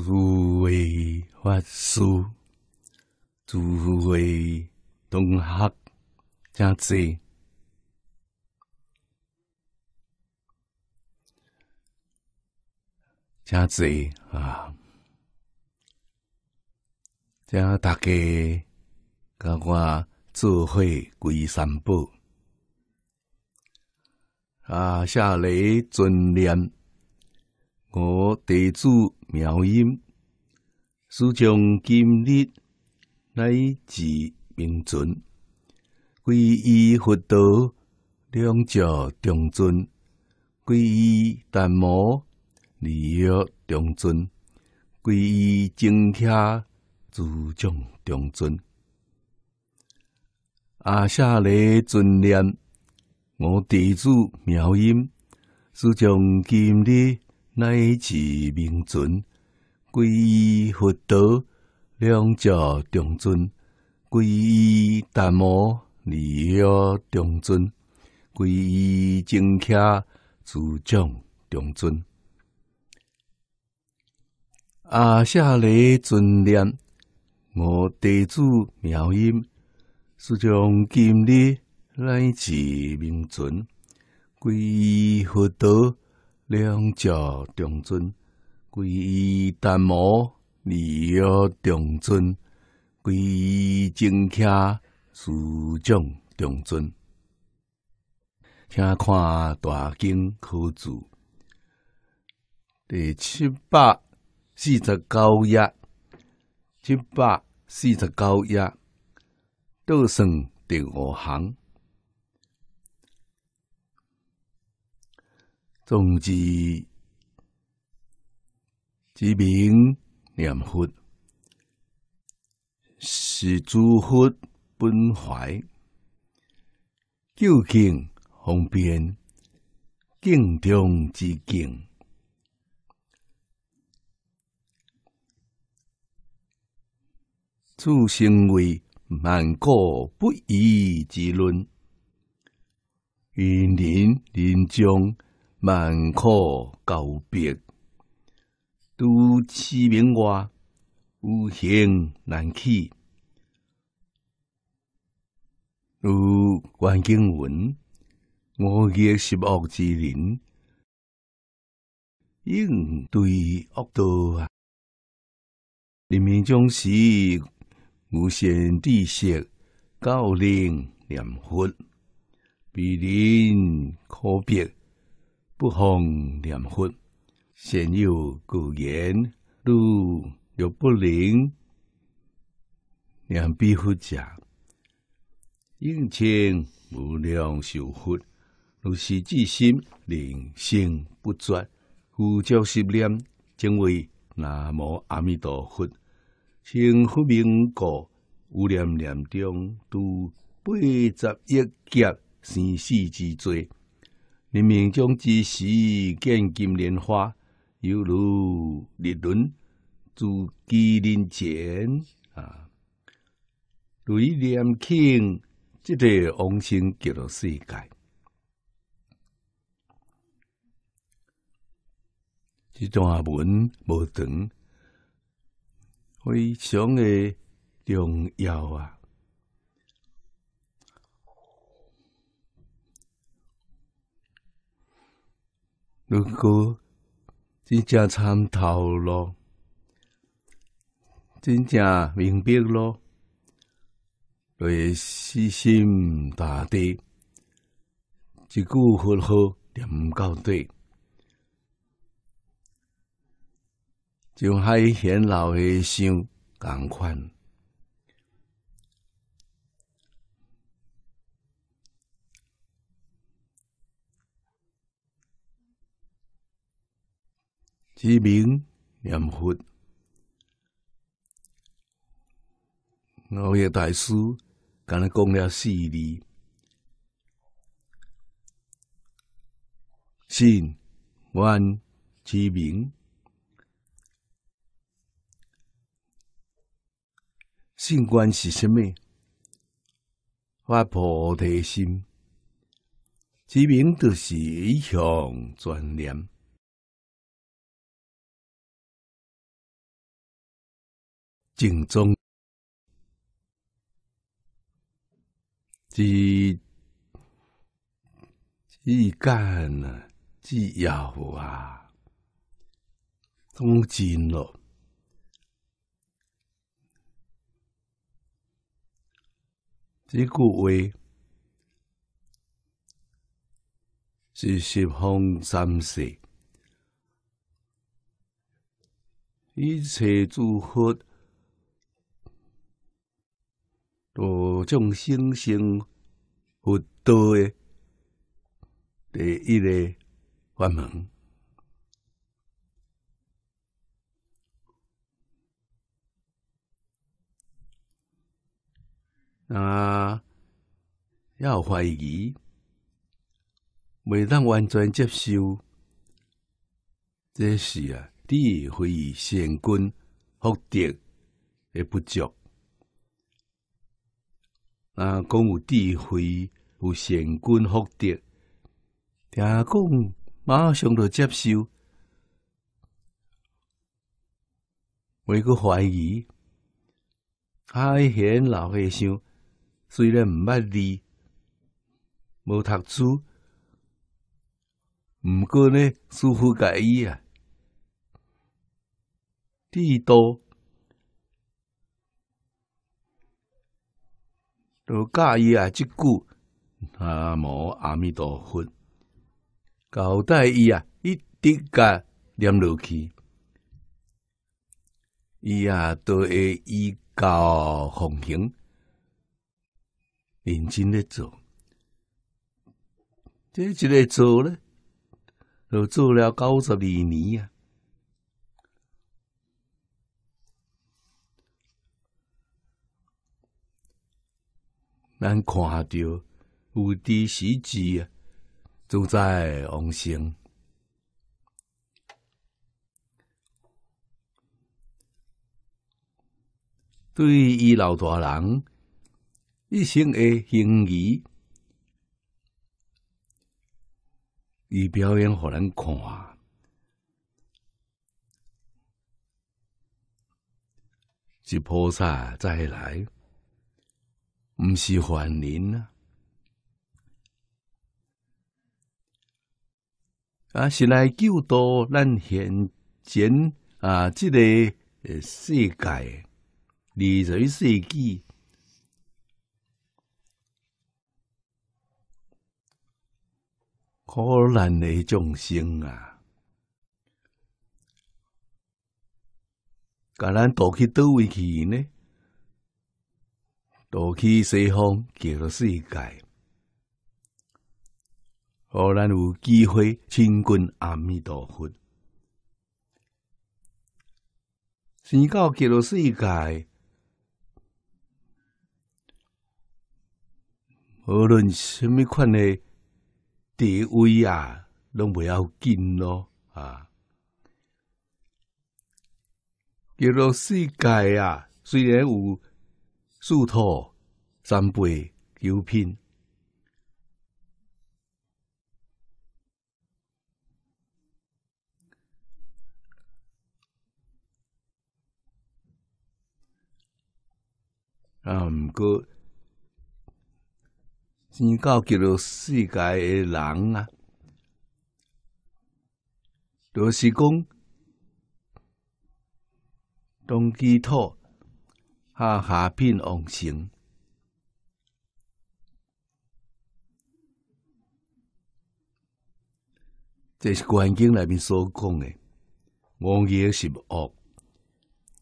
诸位法师，诸位同学，家姐，家姐啊，将大家甲我做伙归三宝啊，下礼尊念，我地主。妙音，始从今日来至明尊，皈依佛道，两教同尊；皈依淡魔，利益同尊；皈依正伽，诸教同尊。阿舍利尊念，我弟子妙音，始从今日。乃至明尊，皈依佛陀，两教中尊，皈依达摩；二教中尊，皈依正教；诸教中尊。阿舍利尊量，我弟子妙音，师从今日乃至明尊，皈依佛陀。两脚中尊，归依丹摩，二要中尊，归依正卡，思想中尊。请看大经科注第七百四十九页，七百四十九页，倒算第五行。动机之名，念佛是诸佛本怀，究竟方便，镜中之镜，此称为万古不移之论。愚人临终。万苦告别，独此名外，无行难去。如关经文，我亦十恶之人，应对恶道啊！临命终时，无限知识，高龄念佛，比邻可别。不弘念佛，现有故言，汝若不灵，两必合掌，应称无量寿佛。如是之心，灵性不绝，故教十念，称为南无阿弥陀佛。清佛名故，无量念中，度八十亿劫生死之罪。人命将之时，见金莲花，犹如日轮，珠玑人前啊，蕊莲庆，即个王星极乐世界，这段文无长，非常的重要啊。如果真正参透了，真正明白了，就会死心塌地，一句佛号念到底，就还显老的心同款。知名念佛，我业大师跟他讲了四字：信愿知名。信观是什么？发菩提心。知名就是一向专念。镜中，即即干啊，即要啊，东京咯，这句话是十方三世一切诸佛。种种生心佛道的第一诶幻梦，啊，要怀疑，未能完全接受这是啊，智慧以善观福德诶不足。啊，讲有智慧，有善根福德，听讲马上就接受，未去怀疑。海贤老和尚虽然毋捌字，无读书，毋过呢似乎介意啊，地道。都教伊啊，即句阿摩阿弥陀佛，交代伊啊，一直甲念落去，伊啊都会依教奉行，认真咧做。这一个做咧，都做了九十二年啊。咱看到有啲事迹啊，就在王生。对伊老大人一生的行为，伊表演互咱看是菩萨再来。唔是凡人啊！啊，是来救度咱现前啊，这个世界二十一世纪苦难的众生啊！甲咱倒去叨位去呢？到去西方极乐世界，我们有机会亲军阿弥陀佛。先到极乐世界，无论什么款的地位啊，拢不要紧咯啊！极乐世界啊，虽然有。四套三杯九品，啊毋过，先到这个世界的人啊，都是讲东基土。啊，下品王城，这是观经里面所讲的，王爷是恶，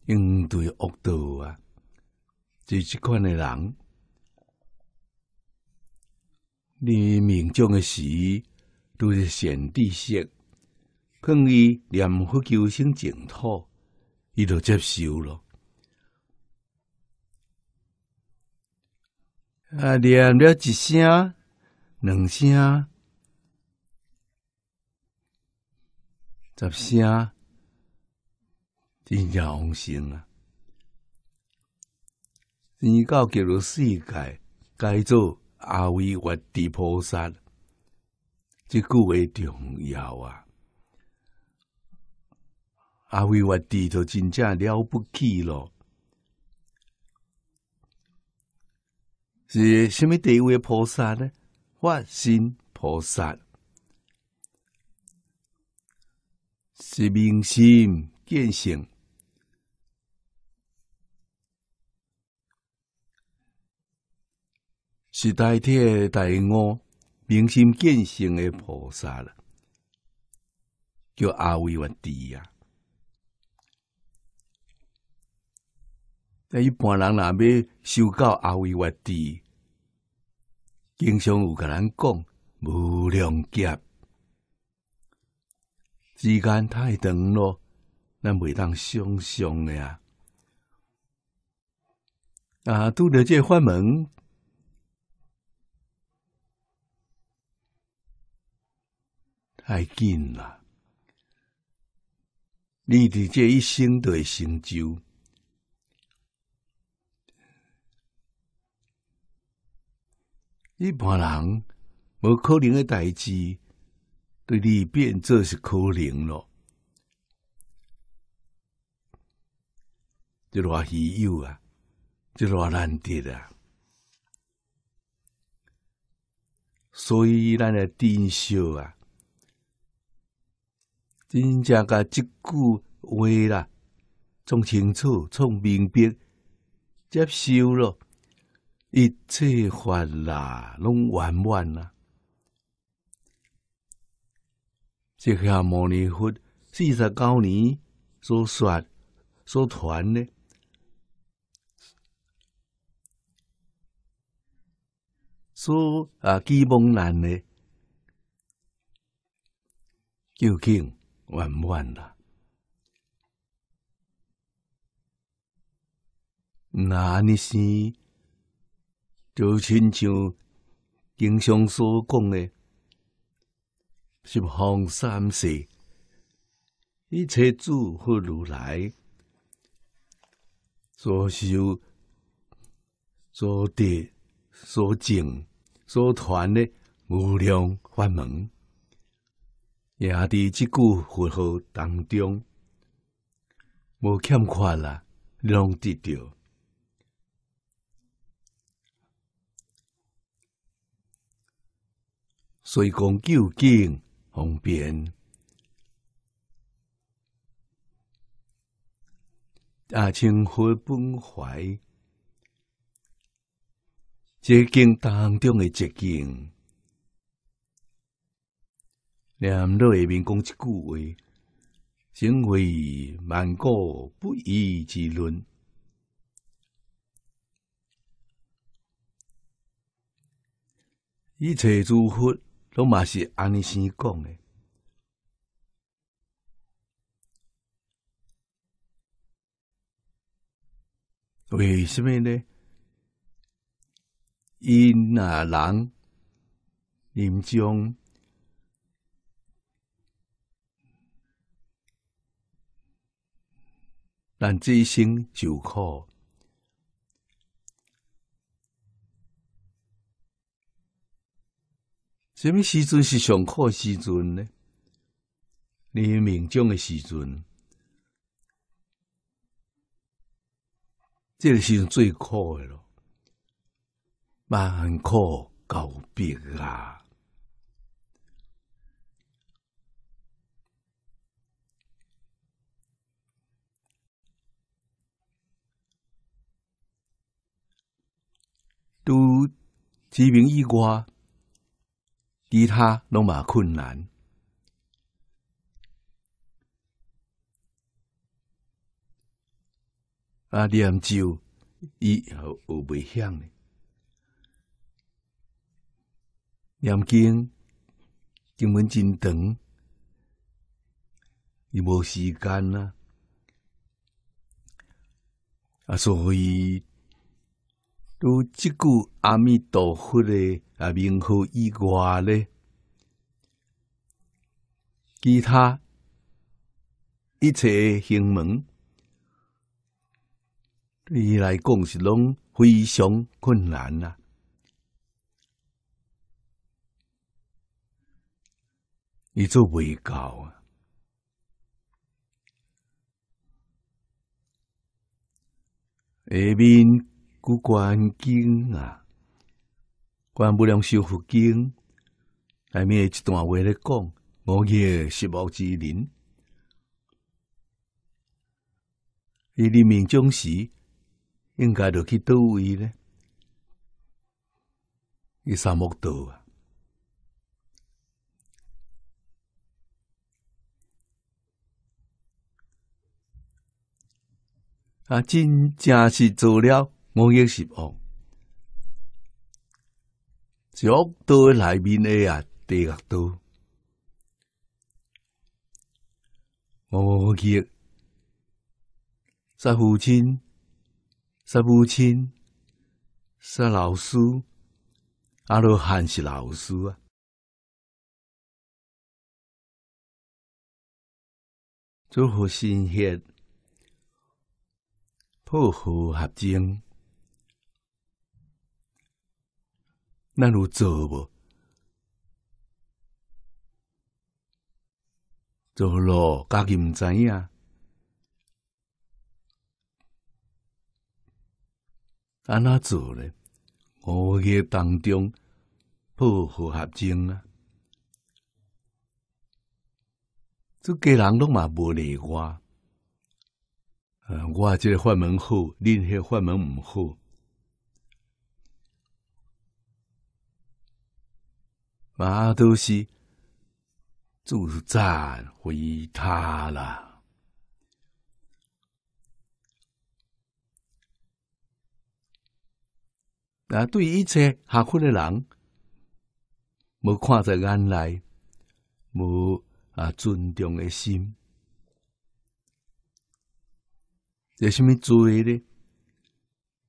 应对恶道啊。这款的人，你命中的时，都是善地色，更伊念佛求生净土，伊就接受了。啊！念了一声，两声，十声，真正安心啊！你教给了世界，改做阿弥陀地菩萨，这句话重要啊！阿弥陀就真正了不起了。是啥物地位的菩萨呢？法身菩萨是明心见性，是大诶大悟明心见性的菩萨了，叫阿维瓦帝呀。但一般人若要修到阿维瓦帝。经常有甲人讲无量劫，时间太长咯，咱袂当相象诶啊。啊，拄着这法门太紧啦！你伫这一生都会成就。一般人无可能诶代志，对你变做是可能咯。即偌稀有啊，即偌难得啊。所以咱来珍惜啊，真正甲即句话啦，从清楚、从明白、接受咯。一切法啦，拢圆满啦。这下摩尼佛四十九年所说所传呢，所啊基本难呢，究竟圆满啦？哪里是？就亲像经常所讲的，十方三世一切诸佛如来，所修、所得、所证、所传的无量法门，也伫即句佛号当中，无欠缺啦，拢得着。随光究竟方便，阿青会本坏，即经当中的一经，念落下面讲一句话：，成为“万古不移之论”，一切诸佛。都嘛是安尼先讲为什么呢？因啊人临终，这一生就靠。什么时阵是上课时阵呢？诶命中的时阵，这个时阵最苦的咯，蛮苦告别啊！除知名以外。其他拢嘛困难，啊念咒伊有学响呢，念经根本真长，伊无时间呐，啊所以。如即句阿弥陀佛的啊名号以外咧，其他一切行门，对伊来讲是拢非常困难啊，伊做未到啊，下面古观经啊，观不量修复经，内面一段话咧讲：我也十无之林，伊临命终时，应该着去到位咧？伊三木道啊，啊，真正是做了。我也是哦，许多内面诶啊，地恶多。我我记杀父亲，杀母亲，杀老师，阿罗汉是老师啊。祝福新血，普护合精。咱有做无？做咯，家己毋知影。安那做呢？五月当中复合静啊！即家人拢嘛无理我，嗯，我即个法门好，恁个法门毋好。嘛，都是自赞毁他啦！啊，对一切下苦的人，无看在眼来，无啊尊重的心，这什么罪呢？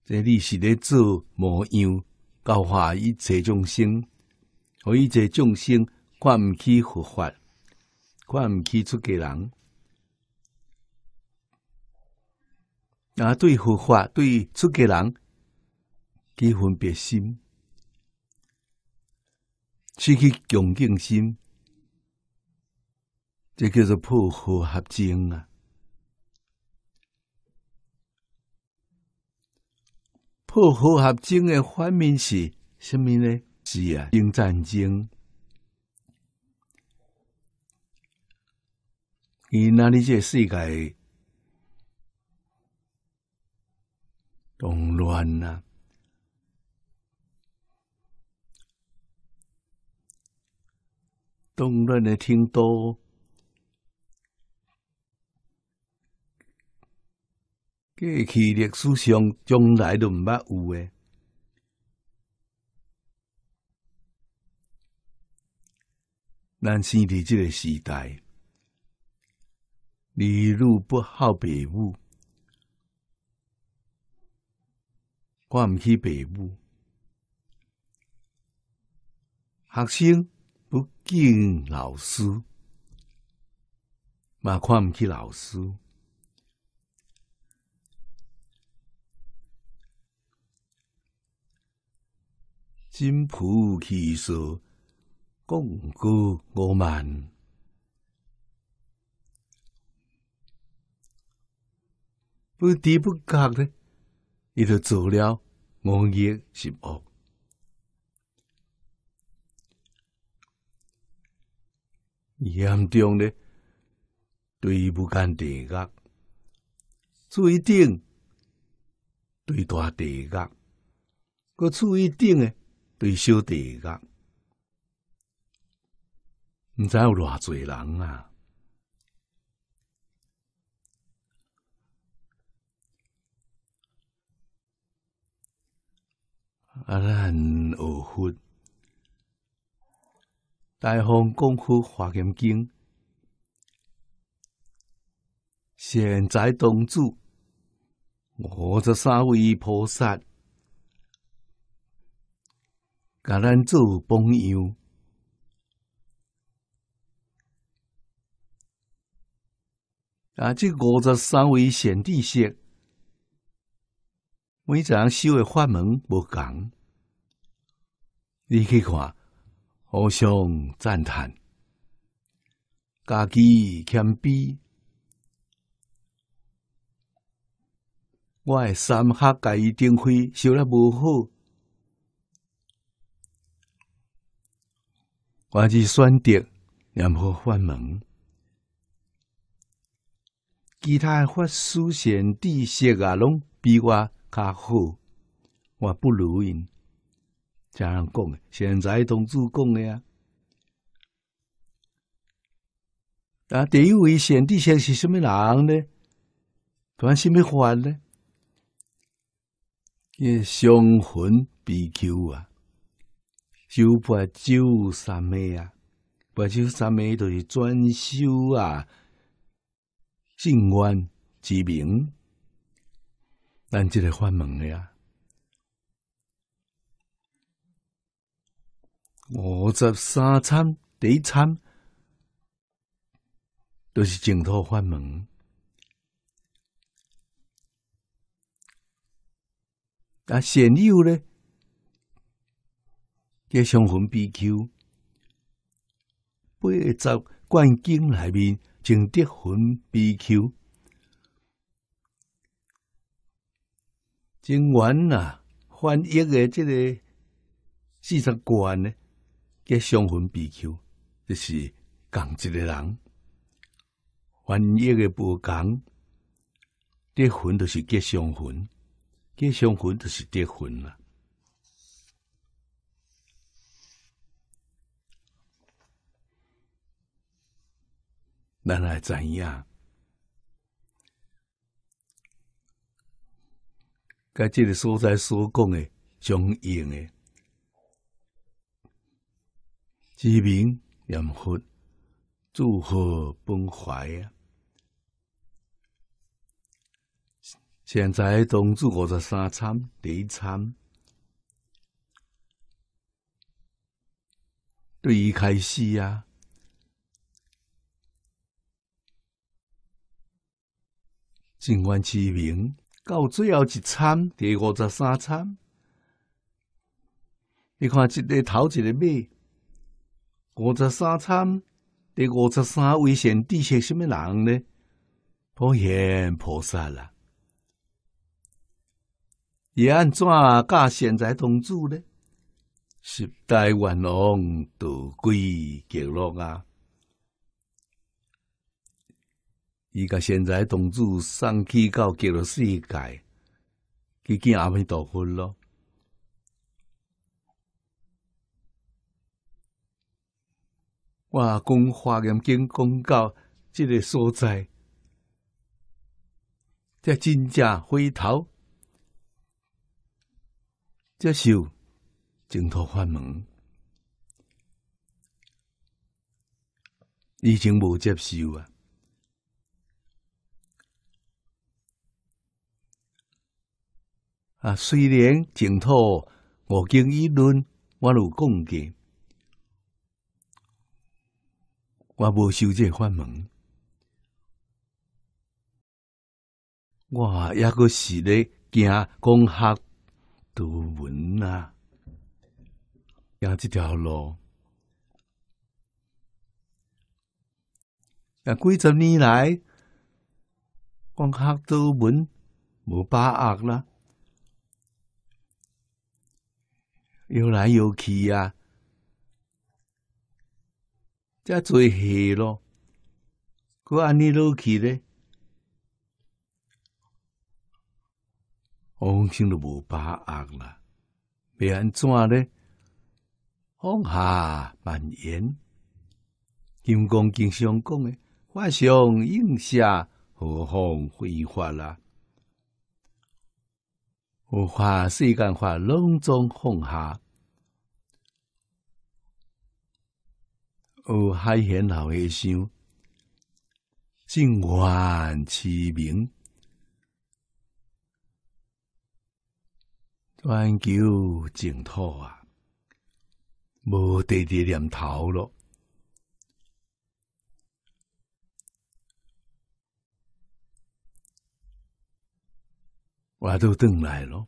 这你是咧做模样，教化一切众生。互以，在众生看不起佛法，看不起出家人，啊，对佛法、对出家人，起分别心，失去恭敬心，这叫做破和合精啊！破和合精的反面是什面呢？是啊，兵战争。伊那里这世界动乱呐，动乱的挺多，过去历史上从来都毋捌有诶。咱生在即个时代，你若不好北母，看毋起北母。学生不敬老师，嘛看毋起老师。金菩提说。奉告我们，不抵不格的，伊就做了五业十恶，严重的对不干地恶，注意定对大地恶，我注意定呢对小地恶。不知有偌侪人啊！啊，咱二佛，大雄功夫华严经，现在当主五十三位菩萨，甲咱做朋友。啊，这五十三位贤弟子，每一人修的法门无共，你去看，互相赞叹，家己谦卑。我的三下家己定会修得无好，我是选择念佛法门。其他法师、贤知识啊，拢比我较好，我不如因。怎样讲？现在同志讲的啊。啊，第一位贤知相是什么人呢？他什么法呢？叫香魂比丘啊，修百九三昧啊，八九三昧都是专修啊。静观自明，咱即个法门的呀，五十三餐、第一餐都是净土法门。啊，现有呢？跟上魂比 q 八十观经内面。净得婚比丘，净完啊，翻译的即个四十观呢，皆相婚比丘，就是共一个人。翻译的无共，得婚就是叫相婚，叫相婚就是得婚啦。咱来怎样？甲这个所在所讲的相应诶，知名念佛祝贺崩怀啊！现在当住五十三参第一参，对于开始啊！尽观其名，到最后一餐，第五十三餐，你看一个头，一个尾，五十三餐，第五十三位善地是甚么人呢？普贤菩萨啦，也安怎甲现在同住呢？十代冤王都归极乐啊！伊甲现在同志送去到极乐世界，去见阿弥陀佛咯。我讲《华严经》讲到这个所在，这真正回头，接受净土法门，以前无接受啊。啊，虽然净土五经议论，我有讲过，我无修这法门，我抑阁是咧行公学都门啊，行这条路，啊，几十年来，公学都门无把握啦。游来游去啊，遮最黑咯。过安尼落去咧，往心都无把握啦。未安怎咧？红下蔓延，金刚经上讲的，法相应下，何方非法啦？我画世干法，隆妆放下，哦，海贤老和尚尽缘起名，全球净土啊，无地地念头了，我都等来咯。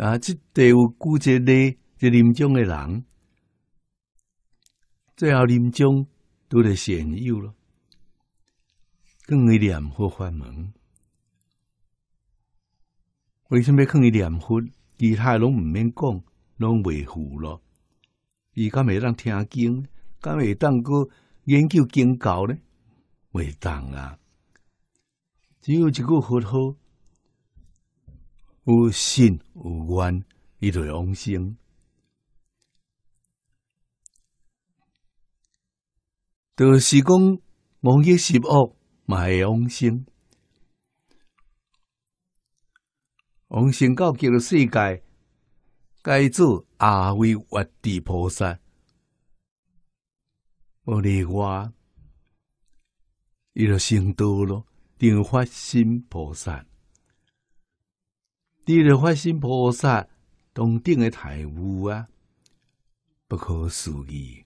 啊，即队有估计咧，就临终诶人，最后临终拄着善友咯，更伊念佛法门。为什么劝伊念佛？其他诶拢毋免讲，拢袂赴咯。伊敢会当听经，敢会当个研究经教呢？袂当啊！只有一句佛号。有信有愿，伊就往生。都是讲妄欲邪恶，嘛会往生。往生到极乐世界，该做阿弥陀地菩萨。无例外。伊就成道咯，定发心菩萨。地了发心菩萨当顶的财务啊，不可思议。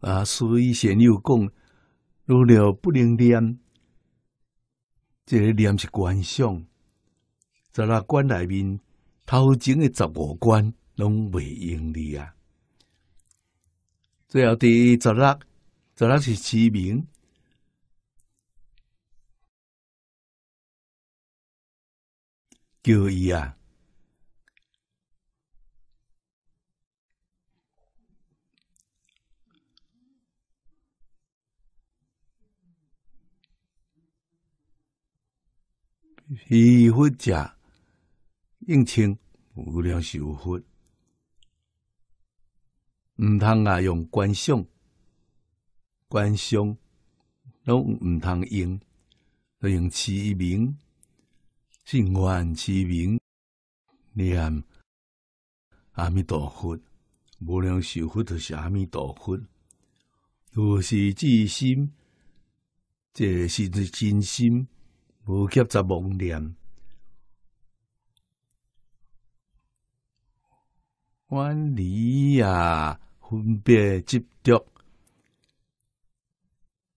啊，所以先有讲，如了不能念，这个念是观想，在那观内面。头前的十五关拢未用你啊，最后第十六，十六是七名，叫伊啊，皮肤甲。应称无量寿佛，唔通啊用观想，观想都唔通用，都用持名，是观持名。念阿弥陀佛，无量寿佛就是阿弥陀佛。如是至心，这是是真心，无夹杂妄念。观理也分别执着，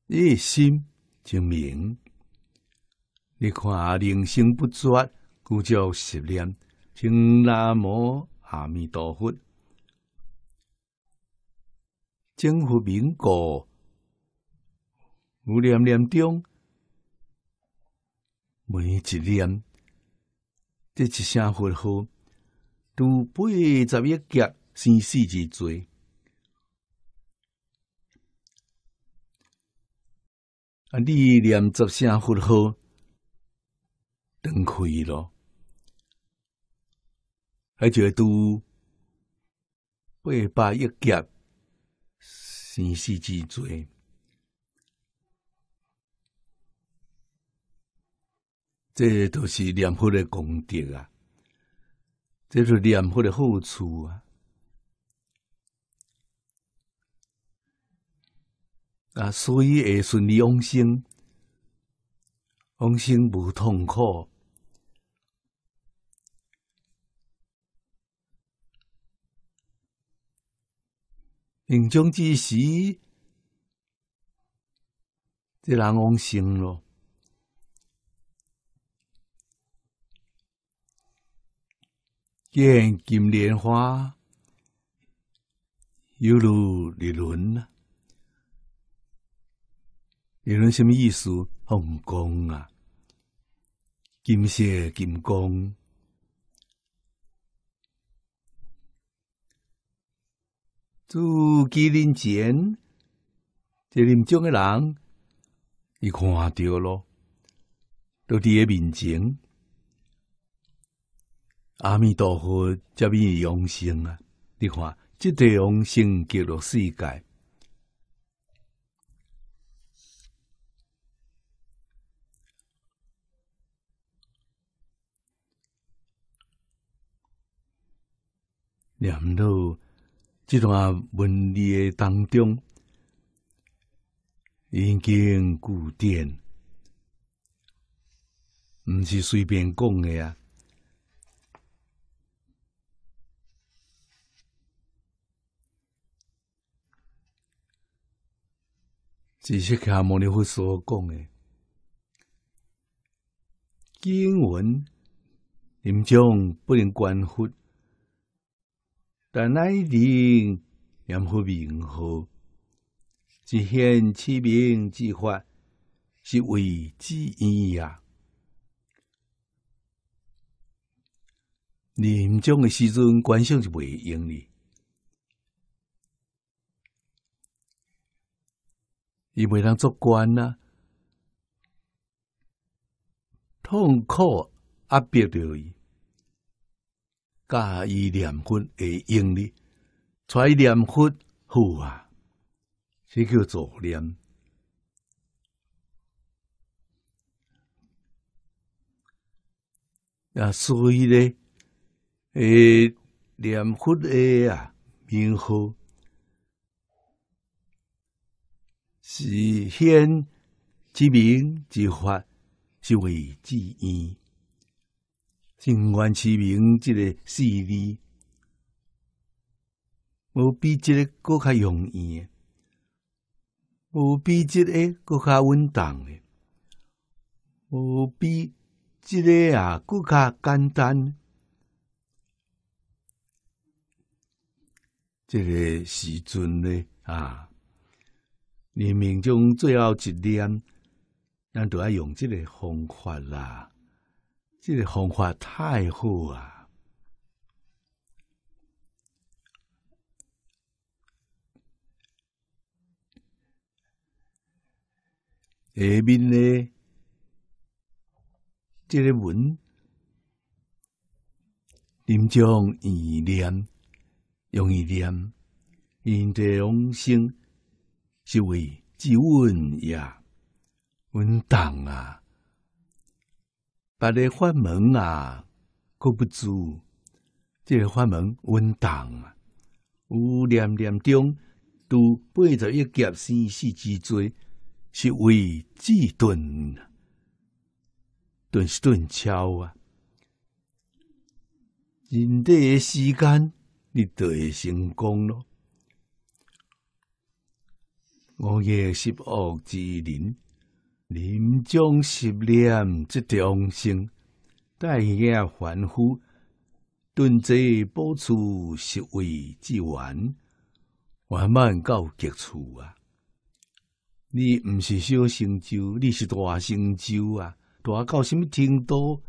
一心精明。你看啊，人生不绝，故叫十念。请南无阿弥陀佛，正复名故，无念念中每一念，得一声佛号。度八十一劫生死之罪，啊！你念十声佛号，断开咯。还就度八百一劫生死之罪。这都是念佛的功德啊！这是念佛的好处啊！啊，所以会顺利往生，往生无痛苦，临终之时，这人往生了。见金莲花，犹如日轮呐。日轮什么意思？红光啊，金色金光。做吉林前，吉林中的人，你看着咯，都伫诶面前。阿弥陀佛，这边的众生啊，你看，这地众生极乐世界，念到这段文字的当中，已经固定，毋是随便讲的啊。只是看摩尼佛所讲的经文，临终不能关佛，但乃定念佛名号，即现其名即化，是为至意呀。临终的时尊，关圣就未用的。伊袂当作官啊。痛苦压迫着伊，教伊念佛会用哩，揣念佛好啊，这叫做念。啊，所以咧，诶，念佛诶啊，名号。是显、之名之法，是为自依。尽愿之名，即个势字，无比即个搁较容易无比即个搁较稳当无比即个啊搁较简单。即个时阵呢啊？人命中最后一念，咱都要用即个方法啦。即个方法太好啊！下面呢，即个文，临终意念用一念，印在往生。即位自稳呀，稳当啊！别的法门啊，搁不住；这个法门稳当啊，有念念中拄八十一劫生死之罪，是为自顿啊，顿是顿敲啊！人得时间，你会成功咯。我也十恶之人，临终十念即众生，待业凡夫顿即播出十位之完，圆满到极处啊！你毋是小成就，你是大成就啊！大到什么程度？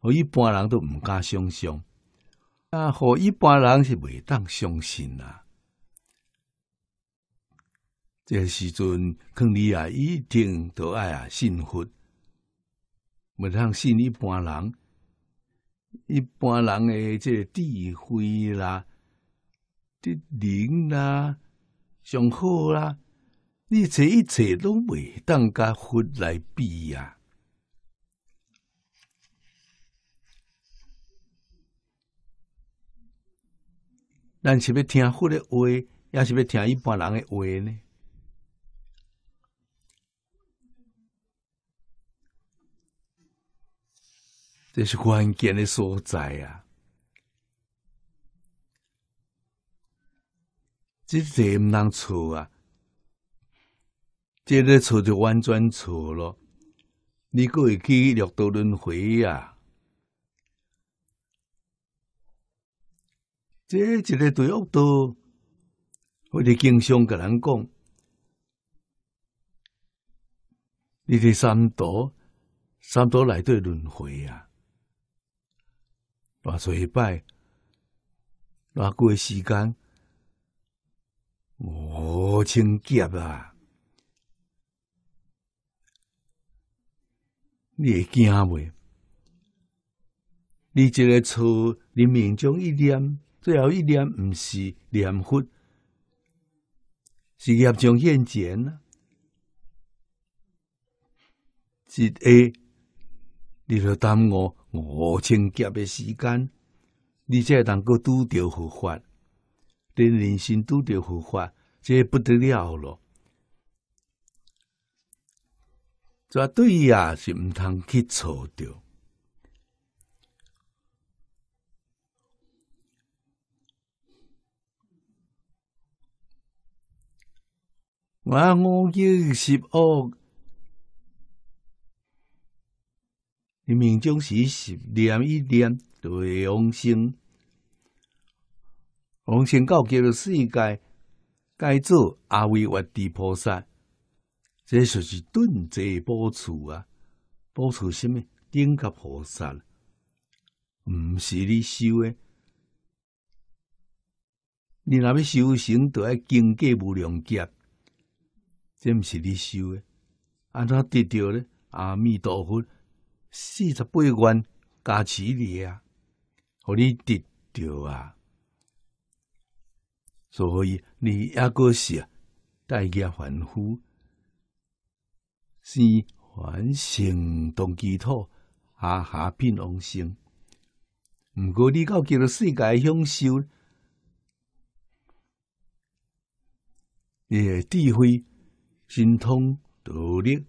互一般人都毋敢想象，啊！互一般人是未当相信啦。这时阵，劝你啊，一定得爱啊，信佛，袂通信一般人，一般人诶，这智慧啦、啲灵啦、上好啦，你这一切拢未当甲佛来比呀。咱是要听佛的话，也是要听一般人的话呢。这是关键的所在啊！这地唔能错啊！这个错就完全错了。你过去六道轮回呀，这一个对恶道，我哋经常给人讲，你哋三多，三多来对轮回啊！偌侪摆，偌过时间五千劫啊！你会惊未？你即个错，你命中一念，最后一念毋是念佛，是业障现前啊！即个，你著耽我。五清洁诶时间，你才能够拄着佛法，对人生拄着佛法，这不得了了。绝对啊，是毋通去错着。我五二十五。命中时是念一念对王心，王心到极了世界，该做阿弥陀地菩萨，这就是顿渐补处啊！补处什么？顶级菩萨，唔是你修的。你若要修行，都要经过无量劫，这不是你修的。安怎得着呢？阿弥陀佛。四十八观加持你啊，互你得着啊，所以你阿哥是代价凡夫，是凡行动基础下下品众生。毋过你到今日世界享受，你智慧、神通、能力，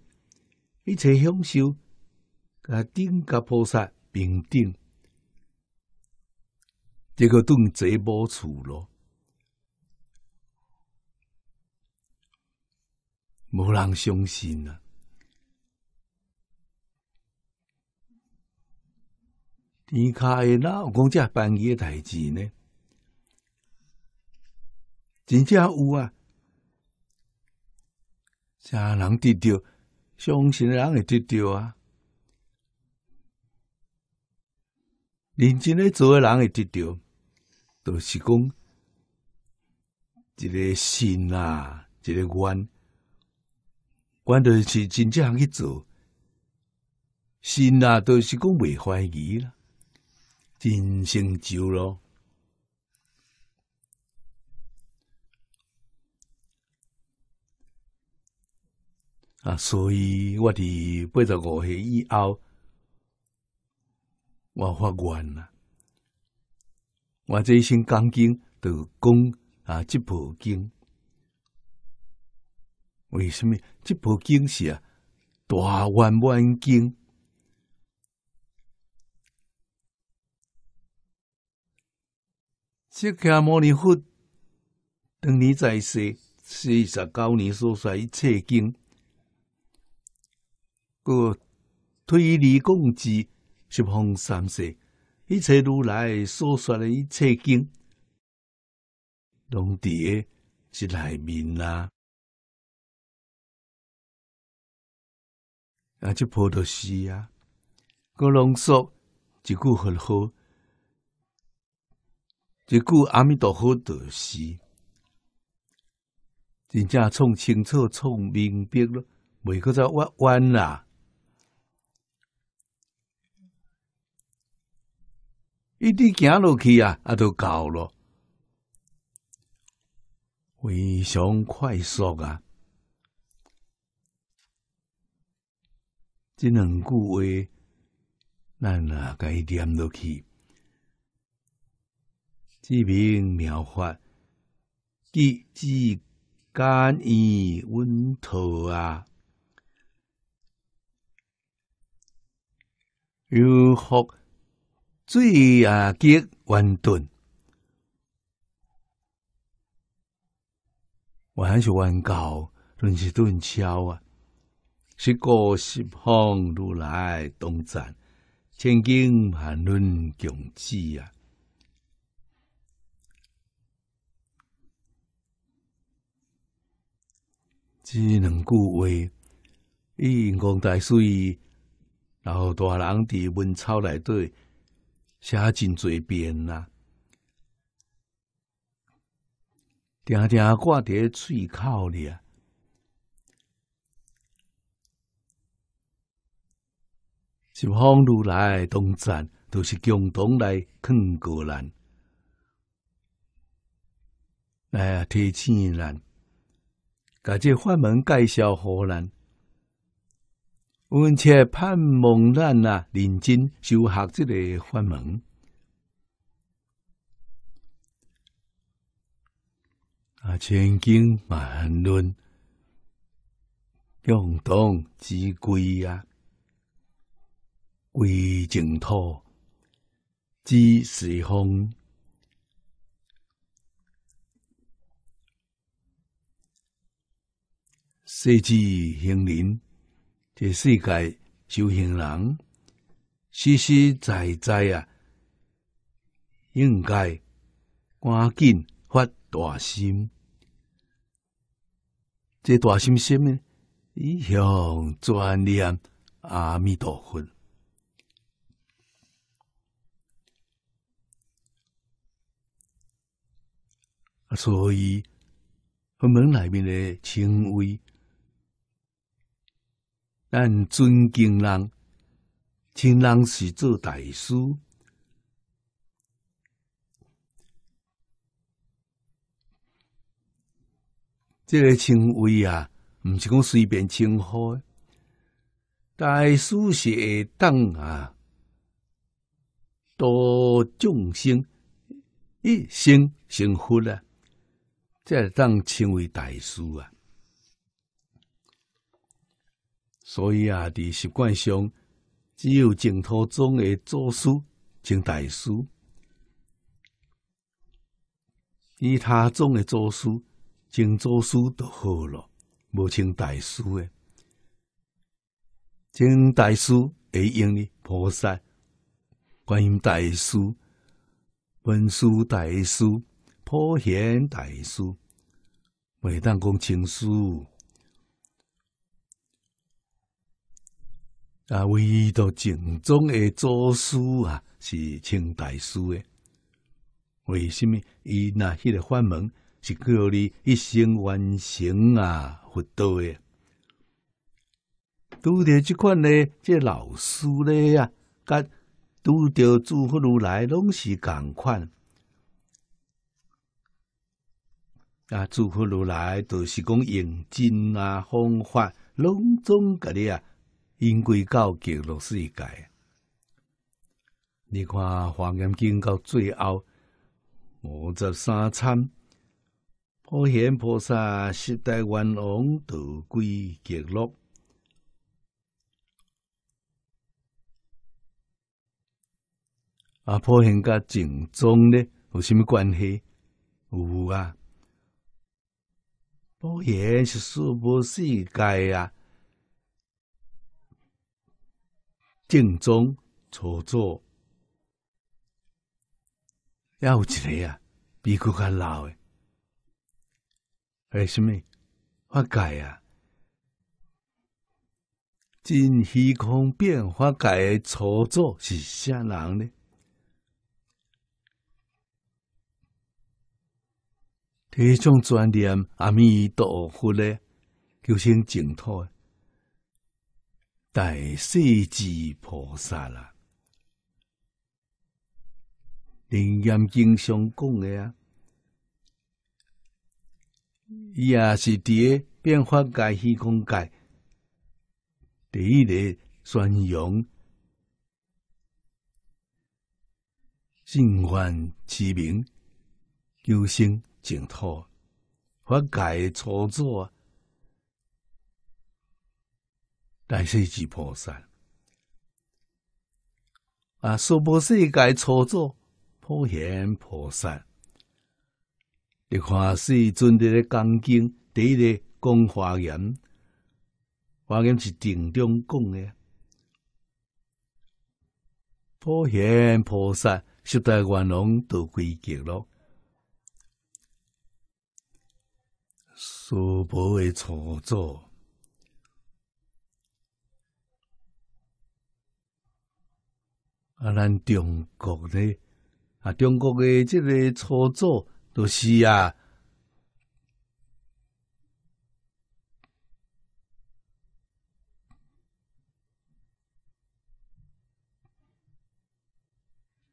一切享受。甲顶甲菩萨平等，这个顿贼无处咯，无人相信啊！天下的哪有讲这便宜诶代志呢？真正有啊！真人得着，相信的人会得着啊！认真咧做诶人会执着，就是讲一个心啊，一个愿，阮著是真正去做，心啊，著是讲袂怀疑啦，真成就咯。啊，所以我伫八十五岁以后。我发愿啊！我这一生讲经，都讲啊这部经。为什么这部经是啊大圆满经？释迦牟尼佛，当你在世，四十九年所说一切经，个推理共计。十方三世一切如来所说的一切经，拢伫下是内面啦，啊，这菩提西啊，个浓缩一句很好，一句阿弥陀佛的西，真正创清楚、创明白咯，袂个再弯弯啦。一直行落去啊，啊都到了，非常快速啊！这两句话，咱啊该念落去，这篇妙法，即即简易稳妥啊，有好。最啊，结完顿，我还是弯高顿是顿敲啊，是过十方如来东赞，千经万论穷知啊。即两句话，伊讲大水，然后大人伫文草内底。写真侪遍啦，定定挂伫嘴口里啊！风方如来东赞，都是共东来劝过咱，来啊提醒咱，甲这法门介绍互咱。阮且盼望咱啊认真修学即个法门，啊千经万论，用当之归啊归净土知西方，世之行林，这世界修行人实实在在啊，应该赶紧发大心，这大心心呢，一向专念阿弥陀佛。所以，佛门里面的称谓咱尊敬人，人是做大师，这个称谓啊，毋是讲随便称诶。大师是会当啊，多众生一生成佛啊，才当称为大师啊。所以啊，伫习惯上，只有净土宗会祖师、成大师，其他宗的祖师、成祖师就好咯，无称大师的。成大师会用哩菩萨、观音大师、文殊大师、普贤大师，袂当讲成师。啊，唯一到正宗的祖师啊，是清代书的。为什么？伊那迄个法门是叫你一生完成啊，佛道的。拄着即款呢，这老师咧啊，甲拄着诸佛如来拢是共款。啊，诸佛如来都是讲用真啊，方法拢总甲你啊。因归极乐世界。你看《华严经》到最后五十三参，普贤菩萨十大愿王度归极乐。啊，普贤甲净宗呢有啥物关系？有啊，普贤是娑婆世界啊。正宗错作，抑有一个啊，比佫较老诶，系甚物？法界啊，真虚空变法界诶错作是啥人呢？这种专念阿弥陀佛咧，叫成净土。大四至菩萨啦，灵岩经常讲的啊，伊也是伫诶变化界虚空界第一个宣扬正愿之名，救生净土，化解错作。界衰之菩萨啊！娑婆世界初祖普贤菩萨。你看世尊的《金刚》第一个讲华严，华严是定中讲的。普贤菩萨十代冤王都归极了，娑婆的初祖。啊！咱中国咧，啊，中国诶，即个操作都是啊，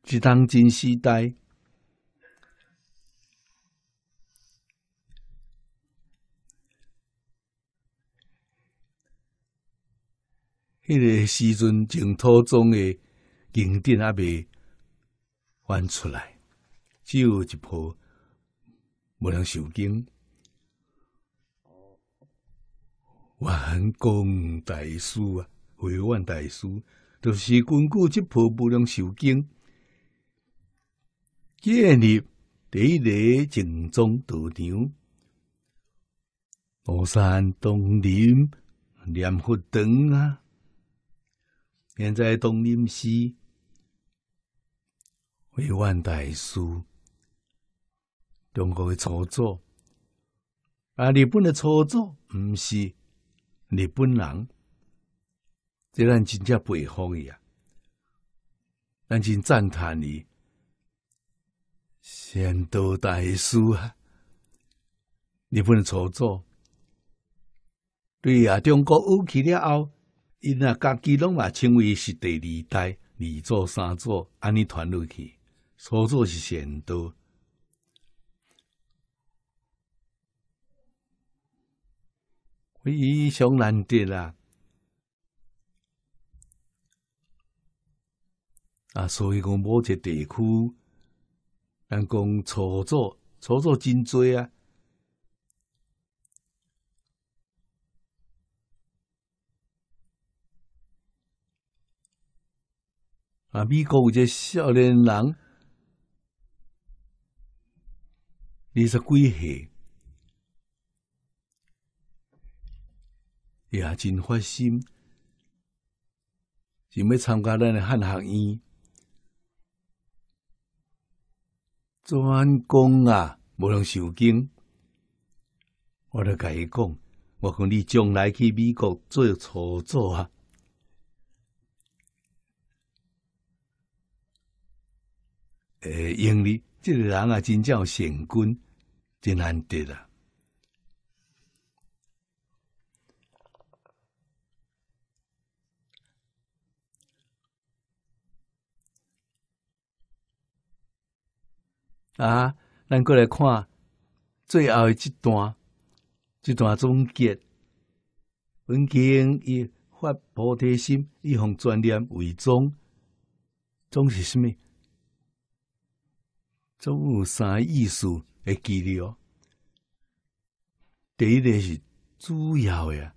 一当今时代，迄个时阵净土中诶经典阿未翻出来，就一部无量寿经。完工大师啊，回完大师，就是根据这部无量寿经，建立第一个正宗道场——五山东林念佛堂啊。现在东林寺。台湾大师，中国的操作，啊！日本的操作，毋是日本人，这咱真正佩服伊啊！咱真赞叹伊，仙道大师啊！日本操作，对啊！中国有去了后，因啊家己拢嘛称为是第二代、二祖、三祖，安尼传落去。操作是现多，非常难得啊！啊，所以讲某一个地区，人讲操作操作真多啊！啊，美国有一个少年人。二十几岁，也真发心，想要参加咱的汉学院，专攻啊，无用受惊。我著甲伊讲，我讲你将来去美国做操作啊，诶，英语。这个人啊，真正有善根，真难得啊！啊，咱过来看最后一段，即段总结：文经以发菩提心，以弘专念为宗，宗是甚物？总有三个意思会记哦。第一个是主要的，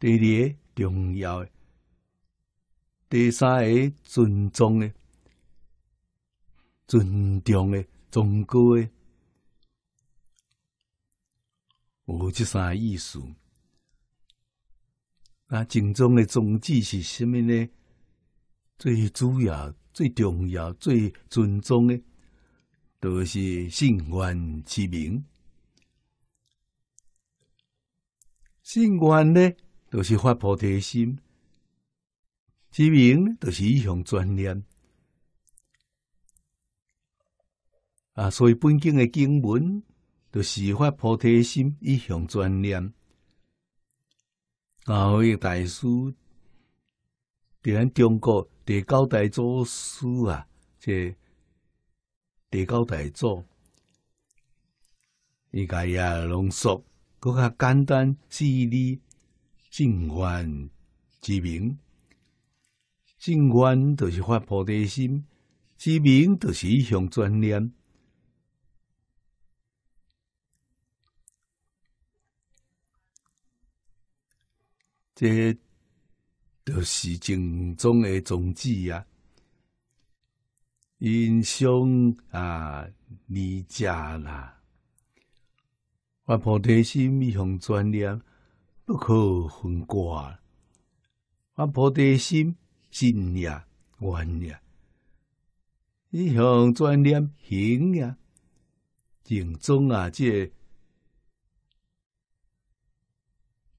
第二个重要的，第三个尊重的，尊重的宗教的，有这三个意思。那正宗的宗旨是甚么呢？最主要、最重要、最尊重的。都是信愿之名，信愿呢，都是发菩提心；之名，都是一向专念。啊，所以本经的经文，都是发菩提心，一向专念。啊，一位大师，在咱中国第九代祖师啊，这。地高台座，伊家也浓缩，搁较简单，四利尽观之名，尽观就是发菩提心，之名就是向专念，这就是正宗的宗旨呀。因想啊离家啦，发菩提心一向专念不可分瓜，发菩提心静呀观呀，一向专念行呀，正中啊这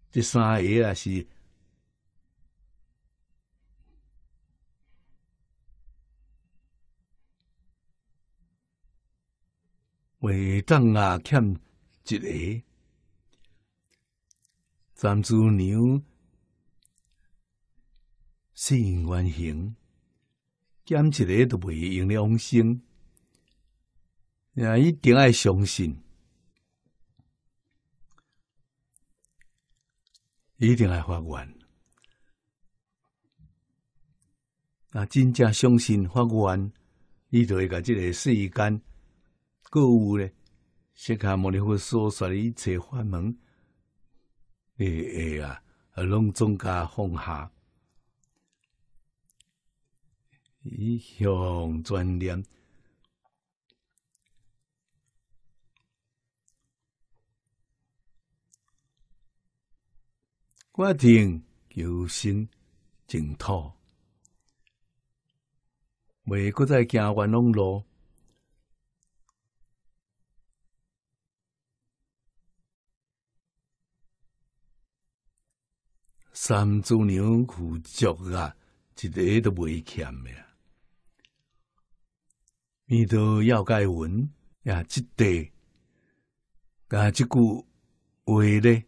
这三个啊是。为当啊欠一个，三祖娘信原形，欠一个都未用良心，也一定爱相信，一定爱发愿。那真正相信发愿，伊就会甲即个世间。购有咧，先看摩利佛所说的一切法门。哎哎呀，而拢中加放下，以向专念，决定有心净土，未搁在行冤枉路。三足牛苦足啊，一个都未欠的啊！弥陀要盖文呀，即对，啊，即句话咧，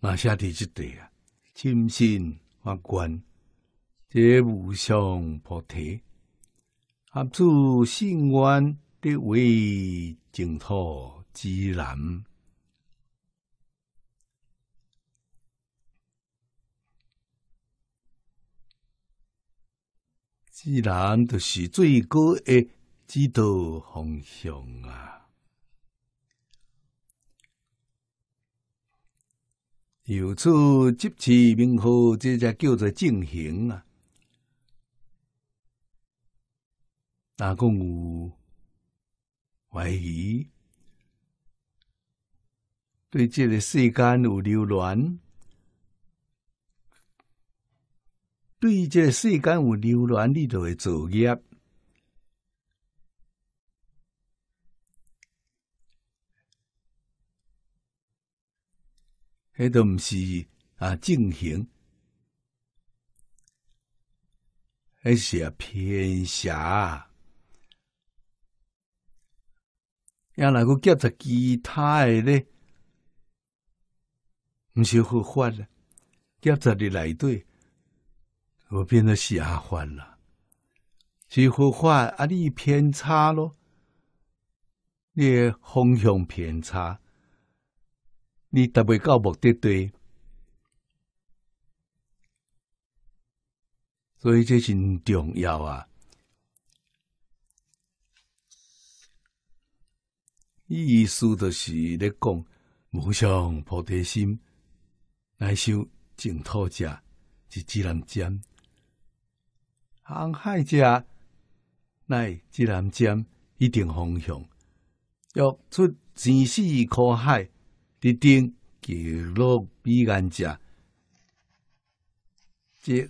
哪下伫即对啊？清心发愿，在无上菩提，合诸心愿，得为净土之南。自然就是最高的指导方向啊！由此集齐名号，这才叫做正行啊！哪共有怀疑，对这个世间有留乱？对即这世间有留恋，你就会造业，迄都毋是啊正行，那是偏邪。要哪个结扎其他咧，毋是合法，结扎的内底。我变得是欢换了一幅画啊。力偏差咯，你方向偏差，你达未到目的地。所以这真重要啊。意思就是咧讲，无上菩提心，乃修净土者是指南针。航海家乃指南针一定方向；欲出前世苦海，一定极乐彼岸家。即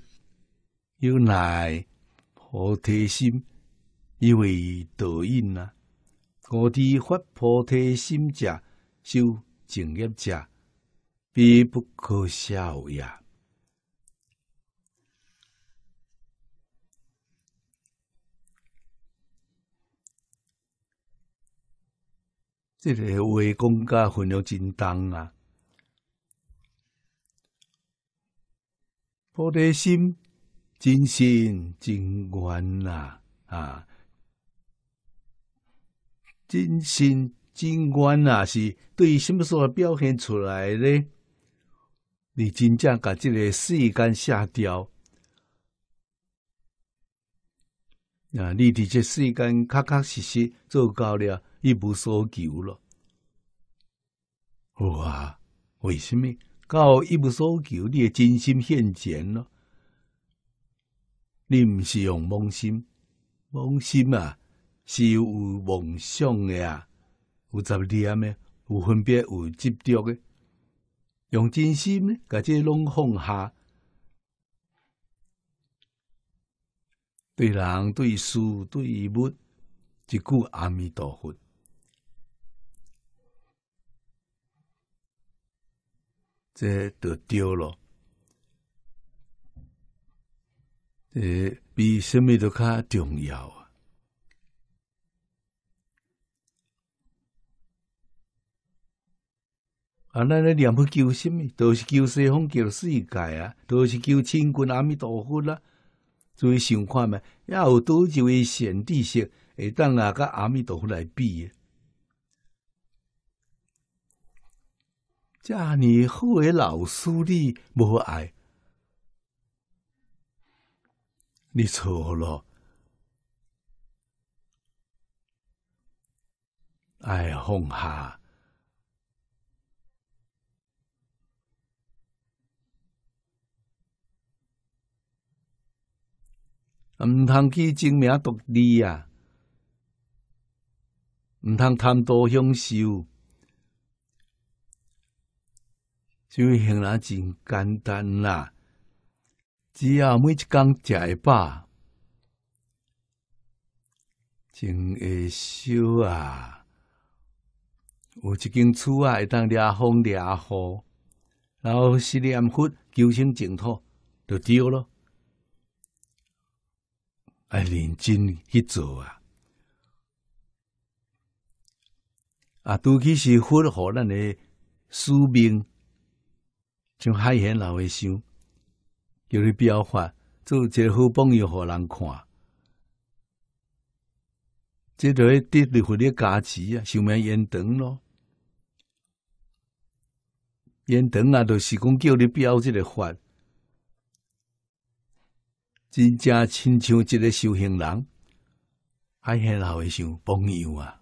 有乃菩提心，因为道因啊，故此发菩提心者修正业者，必不可少呀。这个话讲甲分量真重啊！菩提心、真心、真愿啊啊，真心、真愿啊，是对什么时候表现出来呢？你真正把这个世间下掉。那你伫这世间，确确实实做到了一无所求了。哇，为什么？到一无所求，你会真心现前咯？你毋是用妄心，妄心啊是有妄想的啊，有杂念诶，有分别，有执着的。用真心，个只拢放下。对人、对事、对物，一句阿弥陀佛，这都丢了。这比什么都较重要啊！啊，那那念不求什么，都是求西方极乐世界啊，都是求千尊阿弥陀佛啦。注意想看嘛，也有多少位贤弟子会当阿甲阿弥陀佛来比耶？这么好的老师你不爱？你错了！哎呀，放下！毋通去争名夺利啊！毋通贪多享受，所以行人真简单啦。只要每一工食会饱，真会修啊！有一间厝啊，会当掠风掠雨，然后是念佛、求生净土，就对了。要认真去做啊！啊，尤其是符合咱的使命，像海贤老和想，叫你表发，做一个好朋友，互人看。这条得立福利加持啊，寿命延长咯。延长啊，就是讲叫你表这个发。真正亲像一个修行人，还很老诶，想朋友啊！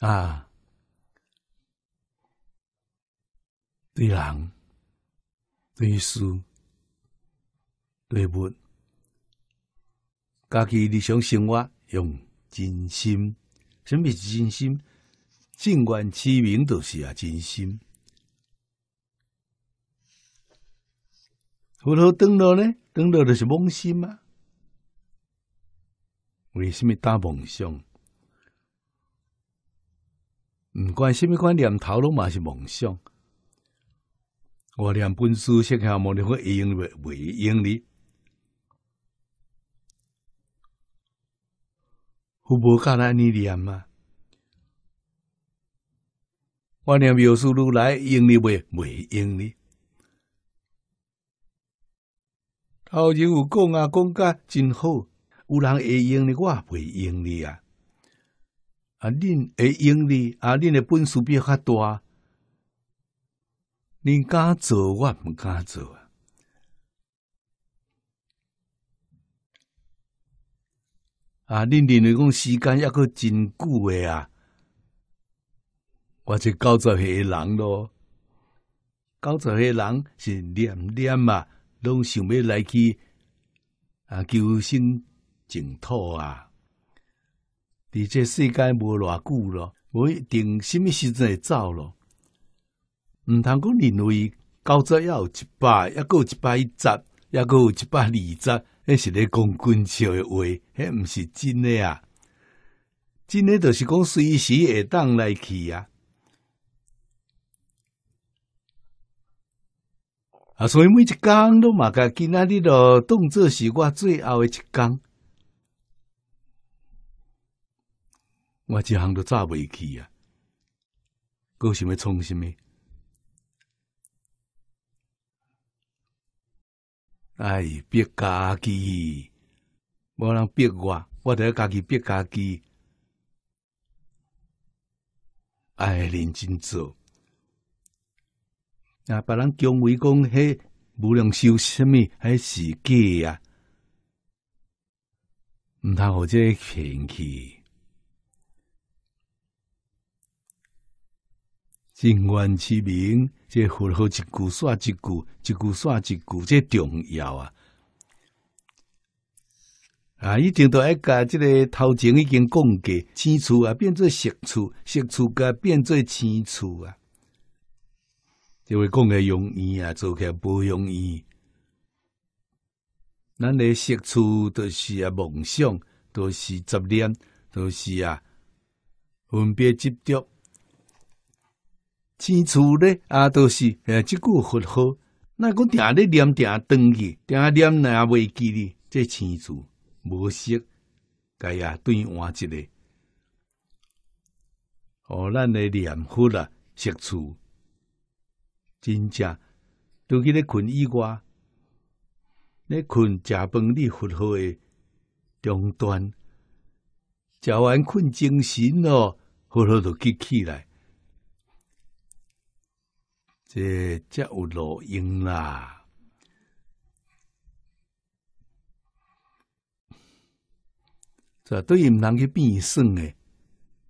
啊，对人、对事、对物，家己日常生活用真心，什么真心？尽管知名，都是啊，真心。回头登到呢？登到的是梦想吗？为什么打梦想？唔管什么关念头嘛？是梦想。我念本书写下，莫你会用未未用哩？我无教拉你念嘛？我念描述如来，用你袂袂用你。头前有讲啊，讲甲真好，有人会用你，我也袂用你啊。啊，恁会用你，啊，恁的本事比较大，恁敢做，我毋敢做啊。啊，恁认为讲时间抑个真久诶啊。我者九十系人咯，九十岁人是念念啊，拢想要来去啊，求新净土啊。伫这世界无偌久咯，无一定什么时阵会走咯。毋通讲认为九十要有一百，抑个有一百一十，抑个有一百二十，迄是咧讲军笑话，迄毋是真诶啊。真诶，著是讲随时会当来去啊。啊，所以每一工都嘛，甲今仔日都当作是我最后的一工，我一项都做未起啊！搞想么创新呢？哎，逼家己，无人逼我，我得家己逼家己，唉，认真做。啊，别人恭维讲迄无量修什么，迄是假啊，毋通互即个骗去。真愿其名，这佛号一句煞一句，一句煞一句，这重要啊！啊，一定都爱甲即个头前已经讲过，青厝啊变做熟厝，熟厝甲变做青厝啊。就会讲个容易啊，做起来不容易。咱咧学出都是啊梦想，都是执念，都是啊分别执着。起初咧啊都是啊，即句佛号，那讲定咧念定断去，定念那也未记哩。这起初无色，该啊对换一个。哦，咱咧念佛啦，学出。真正，都去咧困以外，咧困食饭，你符合诶中端，食完困精神咯，好好都记起来，这才有路用啦。这对毋通去变性诶，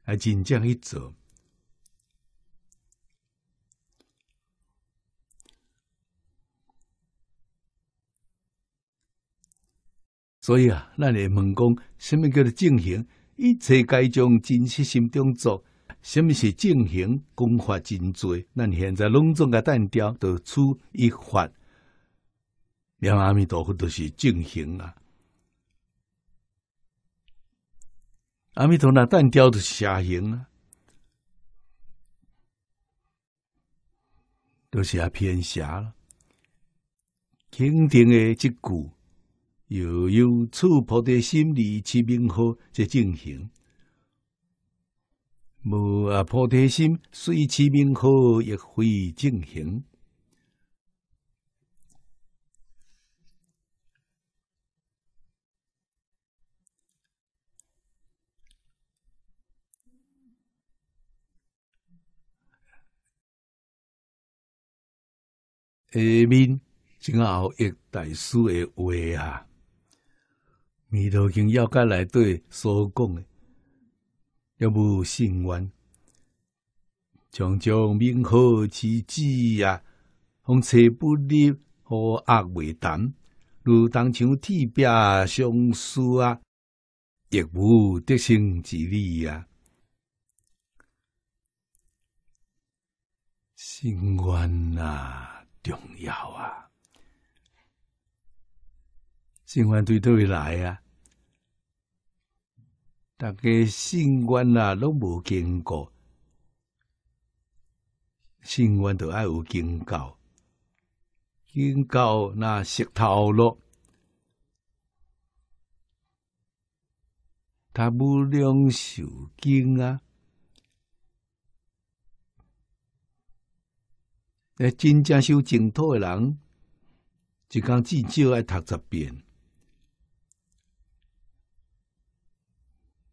还真正去做。所以啊，咱会问讲，什么叫做正行？一切皆从真实心中做。什么是正行？功法真多。咱现在拢总个单调，到出一发，连阿弥陀佛都是正行啊！阿弥陀那单调都是邪行啊！都是啊偏邪了。经典的这句。又有触菩提心理起名号，则正行；无啊菩提心虽起名号，亦非正行。下面，正后一大师的话啊。弥陀经要解内底所讲的，要无信愿，常常名何之子啊，从切不入，何压未谈，如当像铁壁相思啊，亦无得胜之理啊。信愿啊，重要啊！信愿对都会来啊！大家信愿啊，拢无经过，信愿都爱有经教，经教那石头咯，他无量受经啊。那真正修净土的人，一天至少爱读十遍。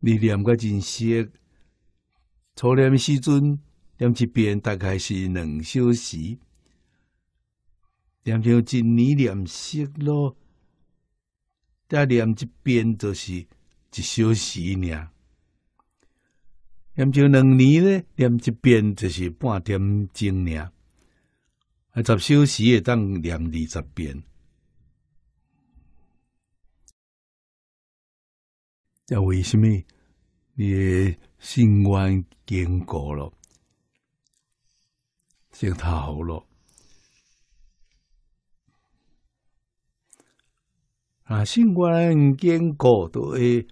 你念个真熟，初念时阵念一遍大概是两小时，念上一年念熟咯，再念一遍就是一小时尔。念上两年咧，念一遍就是半点钟尔，啊，十小时会当念二十遍。那为什么你心愿坚固了，心他好了？啊，心愿坚固都会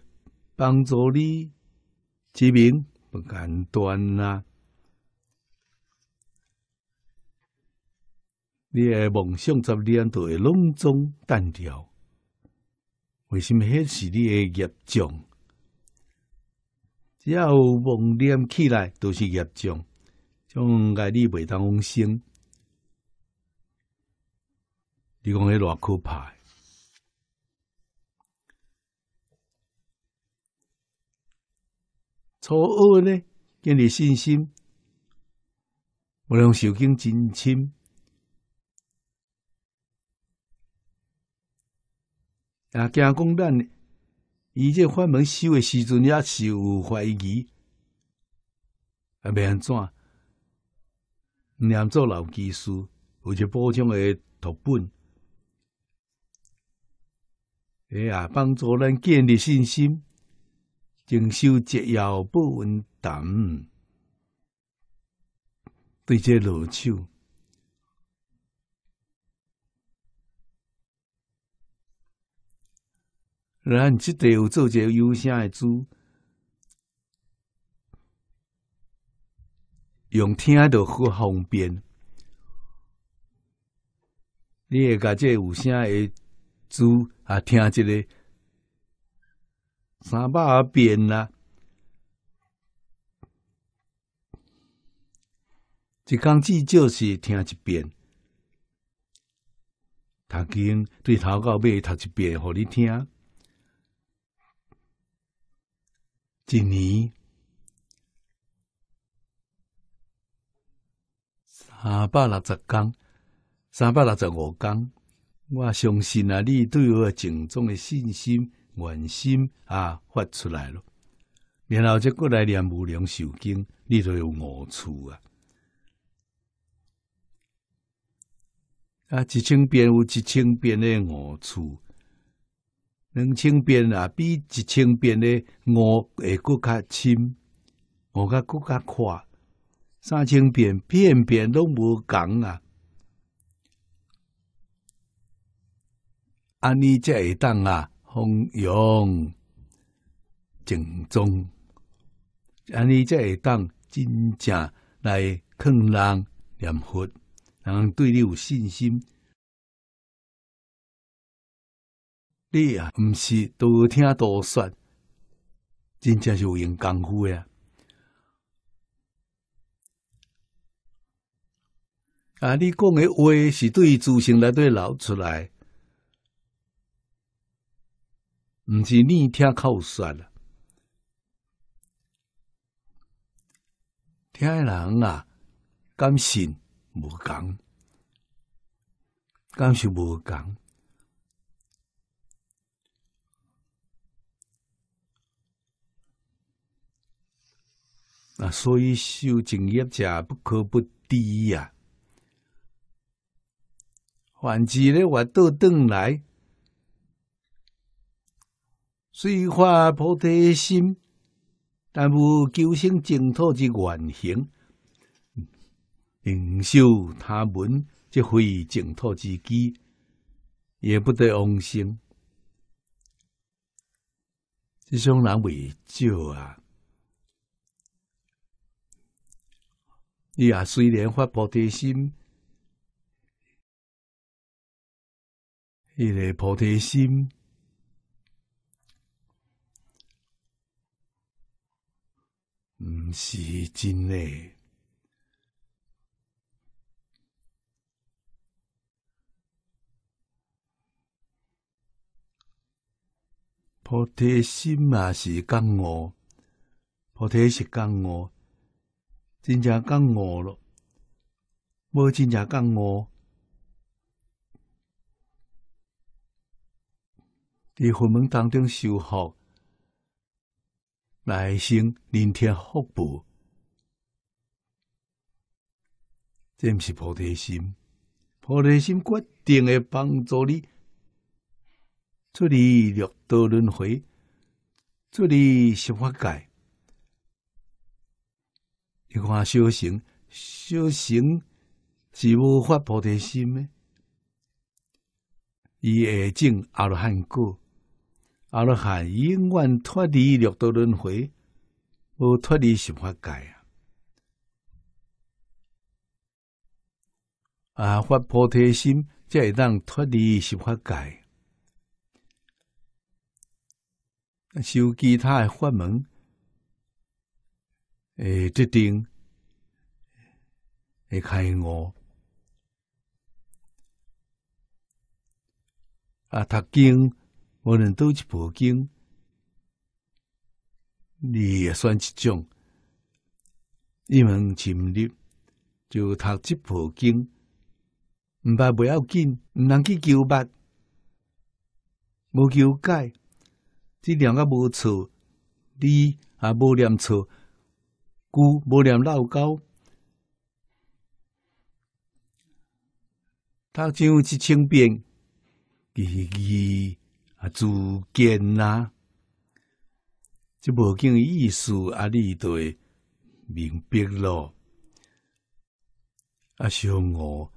帮助你，志名不敢断啦。你的梦想十年都会隆重单调，为什么那是你的业障？只要有妄念起来，都是业障，种爱你袂当往生。你讲迄偌可怕。初二呢，建立信心，无让受惊真深。啊，惊讲断。伊这法门修诶时阵也是有怀疑，啊，未安怎，念做老技师，而且补充诶读本，也啊帮助咱建立信心，静修节要不混谈，对这老手。咱即地有做个有声诶书，用听都好方便。你会甲即有声诶书啊，听即个三百遍啦，一工至少是听一遍。读经对头到尾读一遍，互你听。一年三百六十天，三百六十五天，我相信啊，你对我郑重的信心、决心啊，发出来了。然后再过来念《无量寿经》，你就有五处啊！啊，一千遍有一千遍的五处。两千遍啊，比一千遍的我会更较深，我甲更较快。三千遍遍遍拢无共啊！安尼才会当啊弘扬正宗，安尼才会当真正来劝人念佛，人对你有信心。你啊，毋是多听多说，真正是有用功夫呀！啊，你讲诶话是对，自信内底流出来，毋是你听口说啦。听人啊，感性无讲，感是无讲。啊，所以修正业者不可不低呀。凡子呢，我倒转来，虽化菩提心，但无求生净土之愿行，应修他门，即非净土之机，也不得往生。这种人为少啊！你啊，虽然发菩提心，一个菩提心，毋是真诶。菩提心嘛，是刚我，菩提是刚我。真正干饿了，无真正干饿。伫佛门当中修学，耐心聆听佛部，这是菩提心。菩提心决定会帮助你，助力六道轮回，助力十法界。你看修行，修行是无发菩提心的。伊下种阿罗汉果，阿罗汉永远脱离六道轮回，无脱离十法界啊！啊，发菩提心才会当脱离十法界。修其他的法门。诶，这张你开悟啊？读经，无论多一部经，你也算一种。一门深入，就读这部经，毋捌不要紧，毋通去求捌，无求解，这念个无错，你也无念错。故无念老狗，读上一千遍，其二啊，逐见。啊，这无经意思啊，你都会明白咯。啊，小五，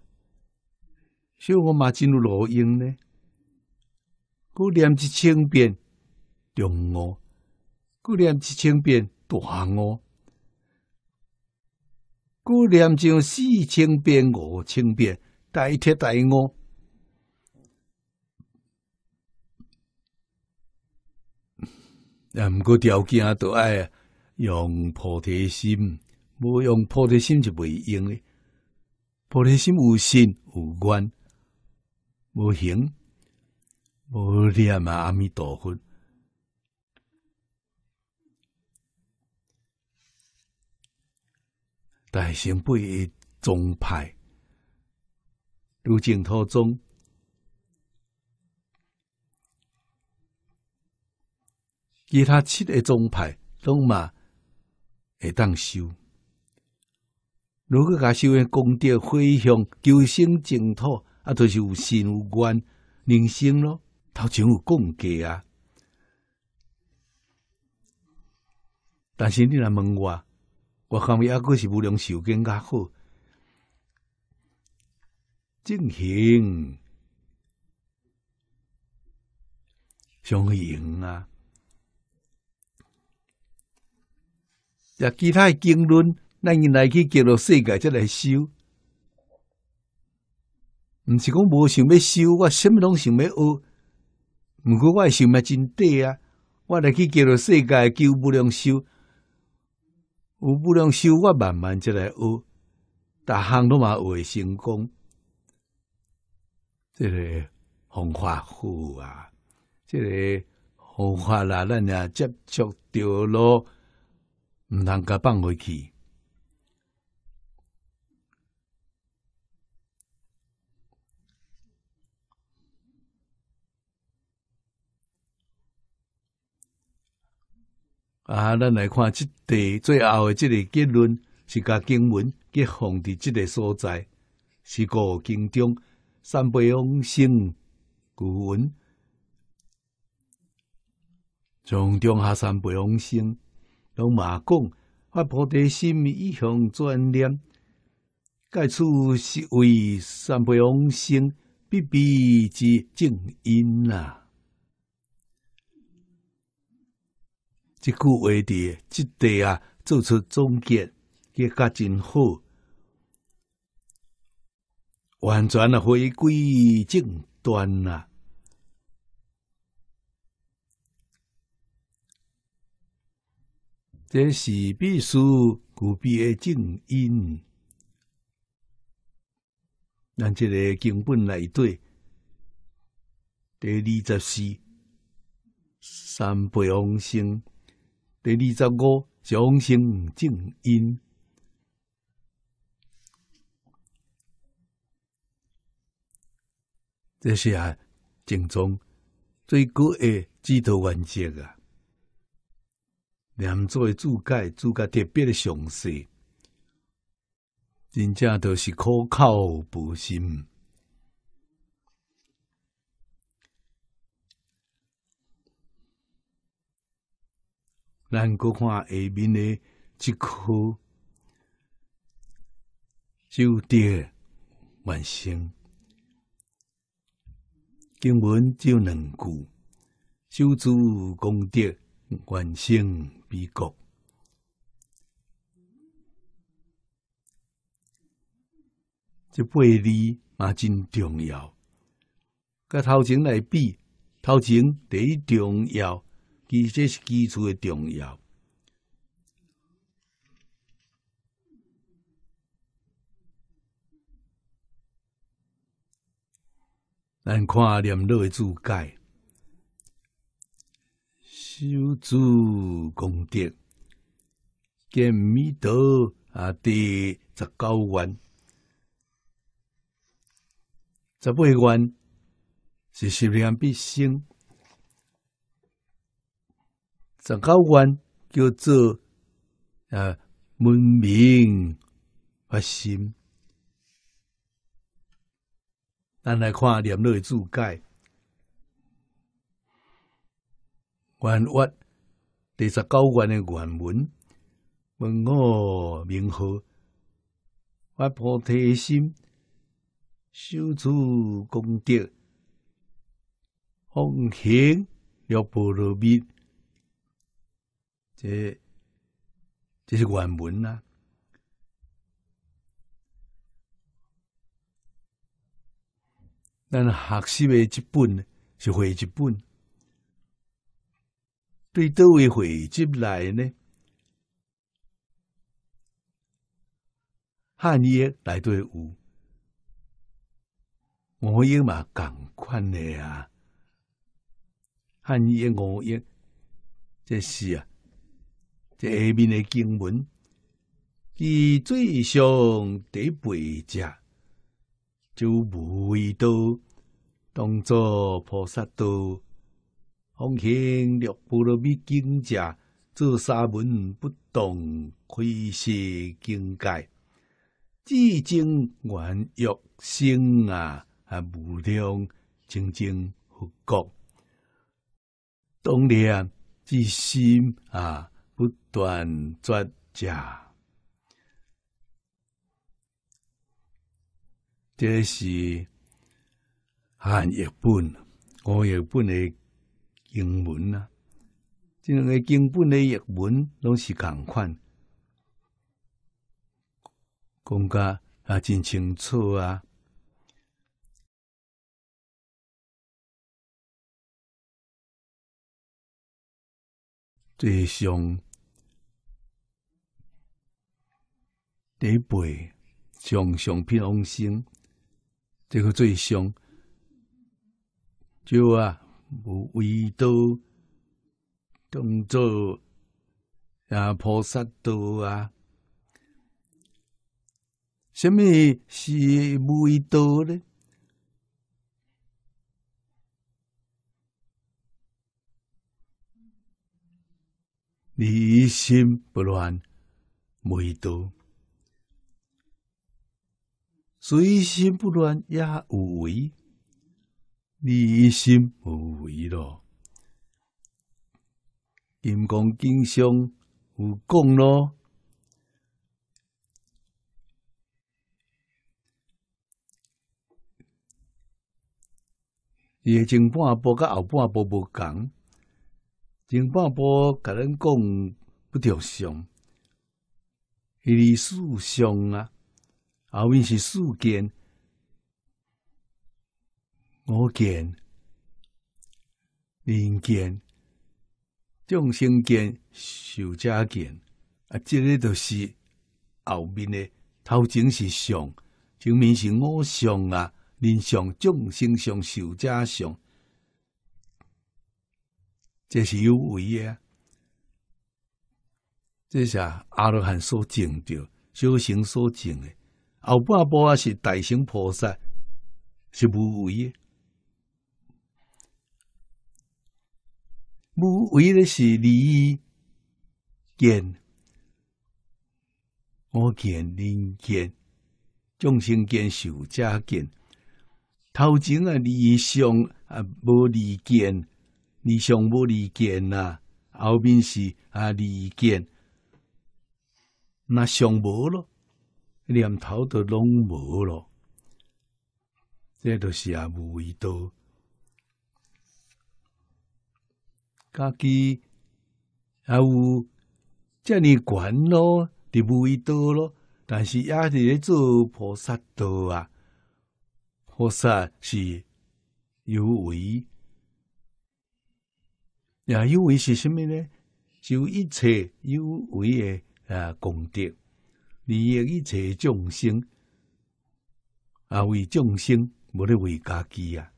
小五嘛真有路用呢，故念一千遍，中鹅；故念一千遍，大鹅。故念上四千遍、五千遍，代贴代我。啊，毋过条件都爱用菩提心，无用菩提心就袂用咧。菩提心有性、有愿，无行、无念啊，阿弥陀佛。大成不一宗派，如净土宗，其他七个宗派都嘛会当修。如果甲修的功德回向求生净土，啊，就是有心有愿，人生咯，头前有功过啊。但是你来问我。我看，咪阿哥是无良修更加好，正行，上行啊！也其他经论，咱因来去叫做世界，则来修。毋是讲无想要修，我什么拢想要学。毋过我係想买真短啊！我来去叫做世界，救无良修。有不良手法慢慢才来学逐项拢嘛学会成功即个方法好啊即个方法啊咱也接触着咯毋通甲放未去啊，咱来看即个最后诶，即个结论，是甲经文结合伫即个所在，是古经中三百往生古文，从中下三百往生，拢嘛讲发菩提心以向专念，盖此是为三百往生必备之正因啦。即句话伫即地啊，做出总结，结果真好，完全啊回归正端啦。这是必须备诶静音，咱即个根本内对。第二十四，三不妄心。第二十五，掌声静音，这是啊，正宗最高的指导原则啊。连做注解、注解特别的详细，真正都是可靠不心。咱国看下面的即颗，就叫万幸。经文只有两句：修诸功德，万幸比国。这八字嘛真重要，甲头前来比，头前第一重要。其实，是基础的重要。咱看念六的注解，修筑功德，建弥陀啊，第十九愿，十八愿是十年必胜。十高官叫做呃文明发心，咱来看念的注解。愿我第十九愿的原文：问我名号，发菩提心，修诸功德，奉行六波罗蜜。这这是原文啊。咱学习的一本是会一本，对多位回接来呢？汉译来对无？我也嘛讲款的啊！汉译我也，这是啊。这下面的经文，以最上第八者，就无为道，当作菩萨道，奉行六波罗蜜经者，做沙门不动，开示境界，至精缘欲生啊，啊无量清净护国，当然至心啊。不断专家，这是汉译本，我译本的英文啊，这两个经本的译文拢是共款，讲家也真清楚啊，最上。第八，常常平生，这个最凶。就啊，无味道，当作啊菩萨道啊。什么是味道呢？你心不乱，味道。随心不乱也无为，你心无为咯。因公经商有功咯，夜前半部甲后半部无讲，前半部甲咱讲不着相，伊历思想啊。后面是四件、五件、零件、众身件、手家件。啊，这个著是后面诶，头前是上，前面是五上啊、人上、众身上、手家上，这是有为诶、啊。这是阿罗汉所证的，修行所证诶。后半部啊是大乘菩萨，是无为的。无为的是离见，我见、人见、众生见、受者见。头前啊离相啊无离见，离相无离见呐。后面是啊离见，那相无咯。念头都拢无咯，这都是啊无味道。家己啊，有遮尔管咯，就无味道咯。但是也是做菩萨多啊，菩萨是有为，也有为是什么呢？就一切有为诶啊功德。利益一切众生啊，为众生，无咧为家己啊。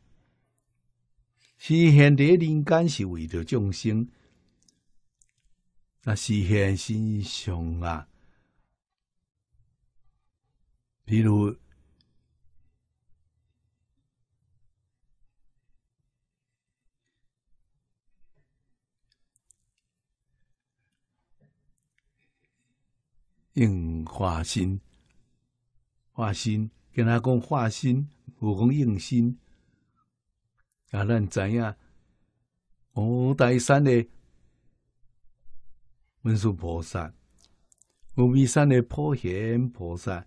实现这人间是为着众生，那实现身上啊，比如。用化心，化心，跟他讲化心，有讲用心啊！咱知影，五台山的文殊菩萨，峨眉山的普贤菩萨，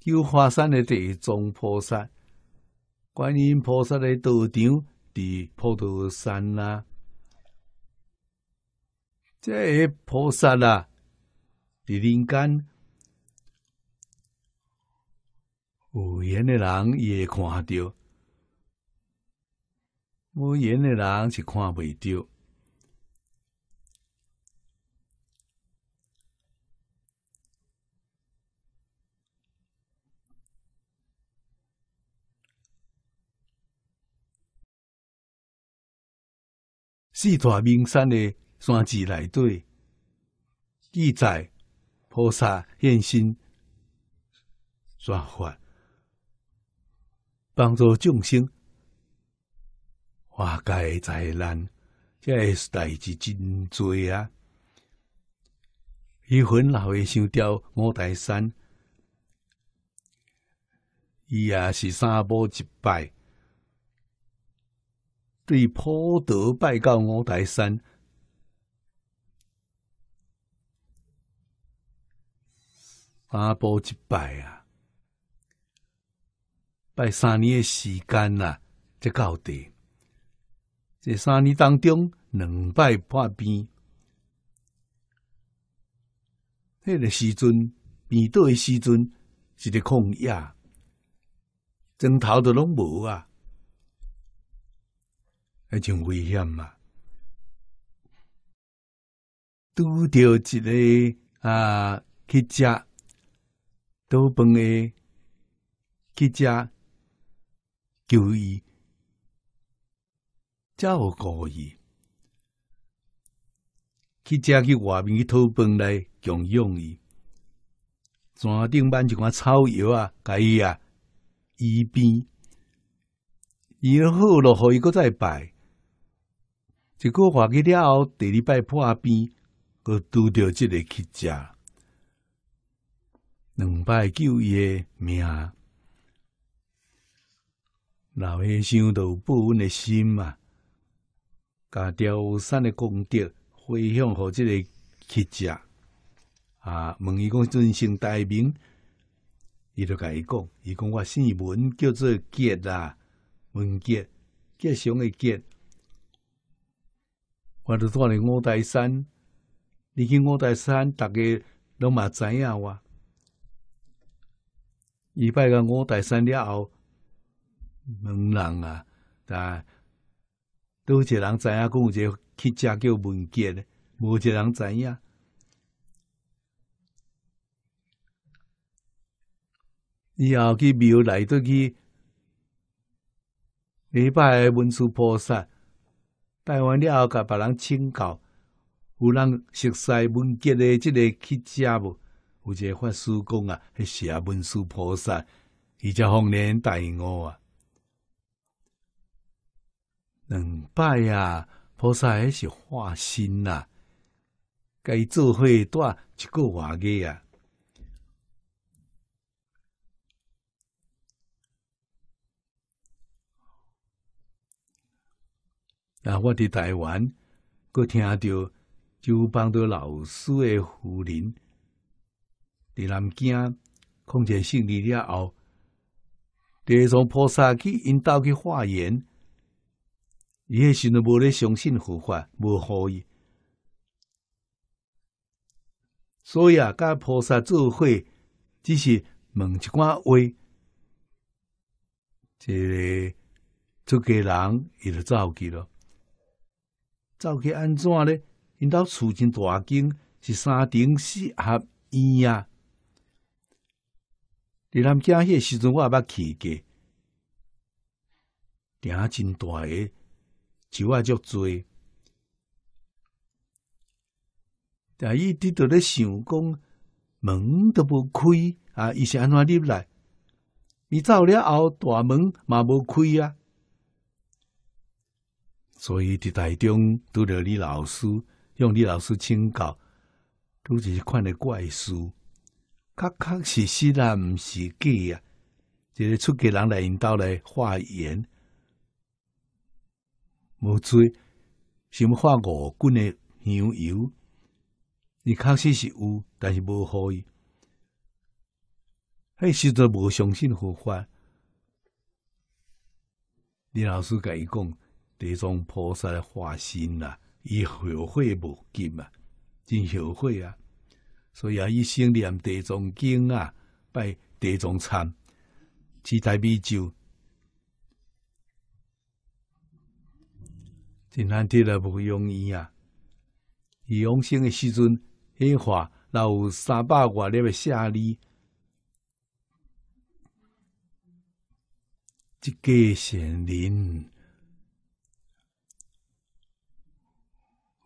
九华山的地藏菩萨，观音菩萨的道场伫普陀山啦。这菩萨啦。在人间，有眼的人也会看到；无眼的人是看袂到。四大名山的山寺内底记载。菩萨现身说法，帮助众生化解灾难，这代志真多啊！伊很老的想到五台山，伊也是三步一拜，对普陀拜到五台山。三波一拜啊，拜三年的时间啊，才到地。这三年当中，两拜破病，迄个时尊面对时阵，是伫恐压，针头都拢无啊，迄真危险啊。拄着一个啊，去食偷饭诶去吃，求伊照顾伊，去吃去外面去讨饭来供养伊。山顶板一寡草药啊，甲伊啊，医病。伊好落互伊搁再拜。一个月去了后，第二摆破病，搁拄着即个乞丐。两百救伊诶命，老和尚有报恩诶心啊，甲雕山诶功德回向互即个乞丐。啊，问伊讲尊姓大名，伊就甲伊讲，伊讲我姓文，叫做杰啊，文杰，吉祥诶杰。我住伫五台山，你去五台山，逐个拢嘛知影我。伊拜个五台山了后，门人啊，啊，都一个人知影，讲有者乞家叫文杰，无一人知影。以后去庙内底去礼拜文殊菩萨，拜完了后，甲别人请教，有人熟悉文杰的即个乞家无？有一个法师讲啊，迄是啊，文殊菩萨伊才方脸答应我啊。两拜啊，菩萨还是化身啊，甲伊做伙带一个外月啊。啊，我伫台湾，佮听到就帮到老师诶夫人。伫南京，控制胜利了后，地上菩萨去引导去化缘，伊迄时阵无咧相信佛法，无好伊。所以啊，甲菩萨做伙，只是问一寡话，即个出家人伊就走去咯。走去安怎咧？因到厝进大经是三顶四合院啊。伫咱家迄个时阵，我也捌去过，啊，真大个，树啊足醉。但伊伫度咧想讲门都无开啊，伊是安怎入来？伊走了后，大门嘛无开啊。所以伫台中拄着李老师，向李老师请教，拄只是看咧怪事。确确实，实啊，毋是假啊。一个出家人来引导来化缘，无罪，想要化五斤的香油，你确实是有，但是无可以。迄实在无相信佛法。李老师甲伊讲，地藏菩萨化身啦，伊后悔无及啊，真后悔啊。所以啊，一心念地藏经啊，拜地藏忏，持大悲咒，真难得的不容易啊！伊永生的时阵，迄化那有三百外粒的舍利，一个善林，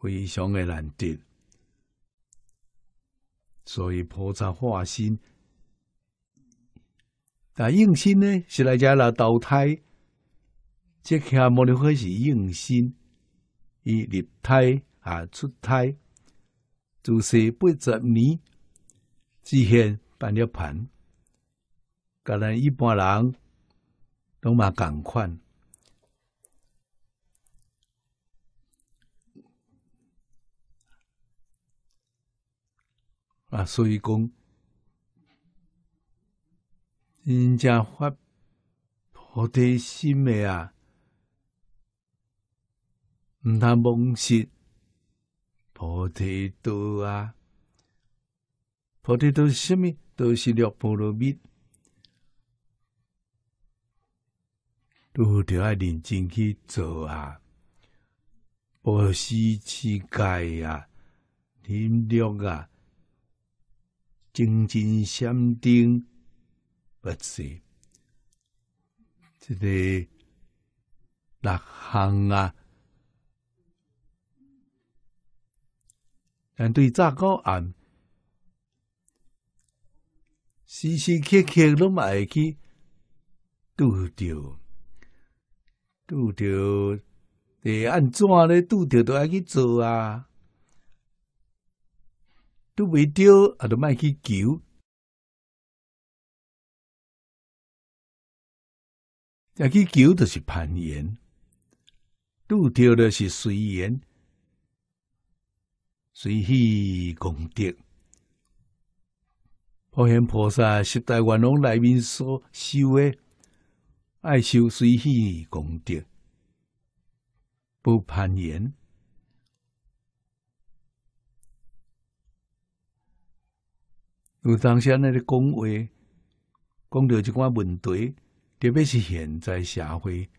非常的难得。所以菩萨化身。但应心呢，是来遮来投胎，即刻莫了开是应心，伊入胎啊出胎，自是八十年，之前办了盘，甲咱一般人，拢嘛共款。啊，所以讲，人家发菩提心的啊，唔谈妄想，菩提多啊，菩提多，什么都是六波罗蜜，都要认真去做啊，不息乞丐啊，忍辱啊。精进、坚定，不是这个六行啊？但对炸糕案，时时刻刻都卖去，拄着，拄着得安怎咧？拄着都爱去做啊！都未丢，也都卖去求。卖去求的是攀岩，拄着的是随缘，随喜功德。普贤菩萨十大愿王内面所修的，爱修随喜功德，不攀岩。有当下那咧讲话，讲到即款问题，特别是现在社会，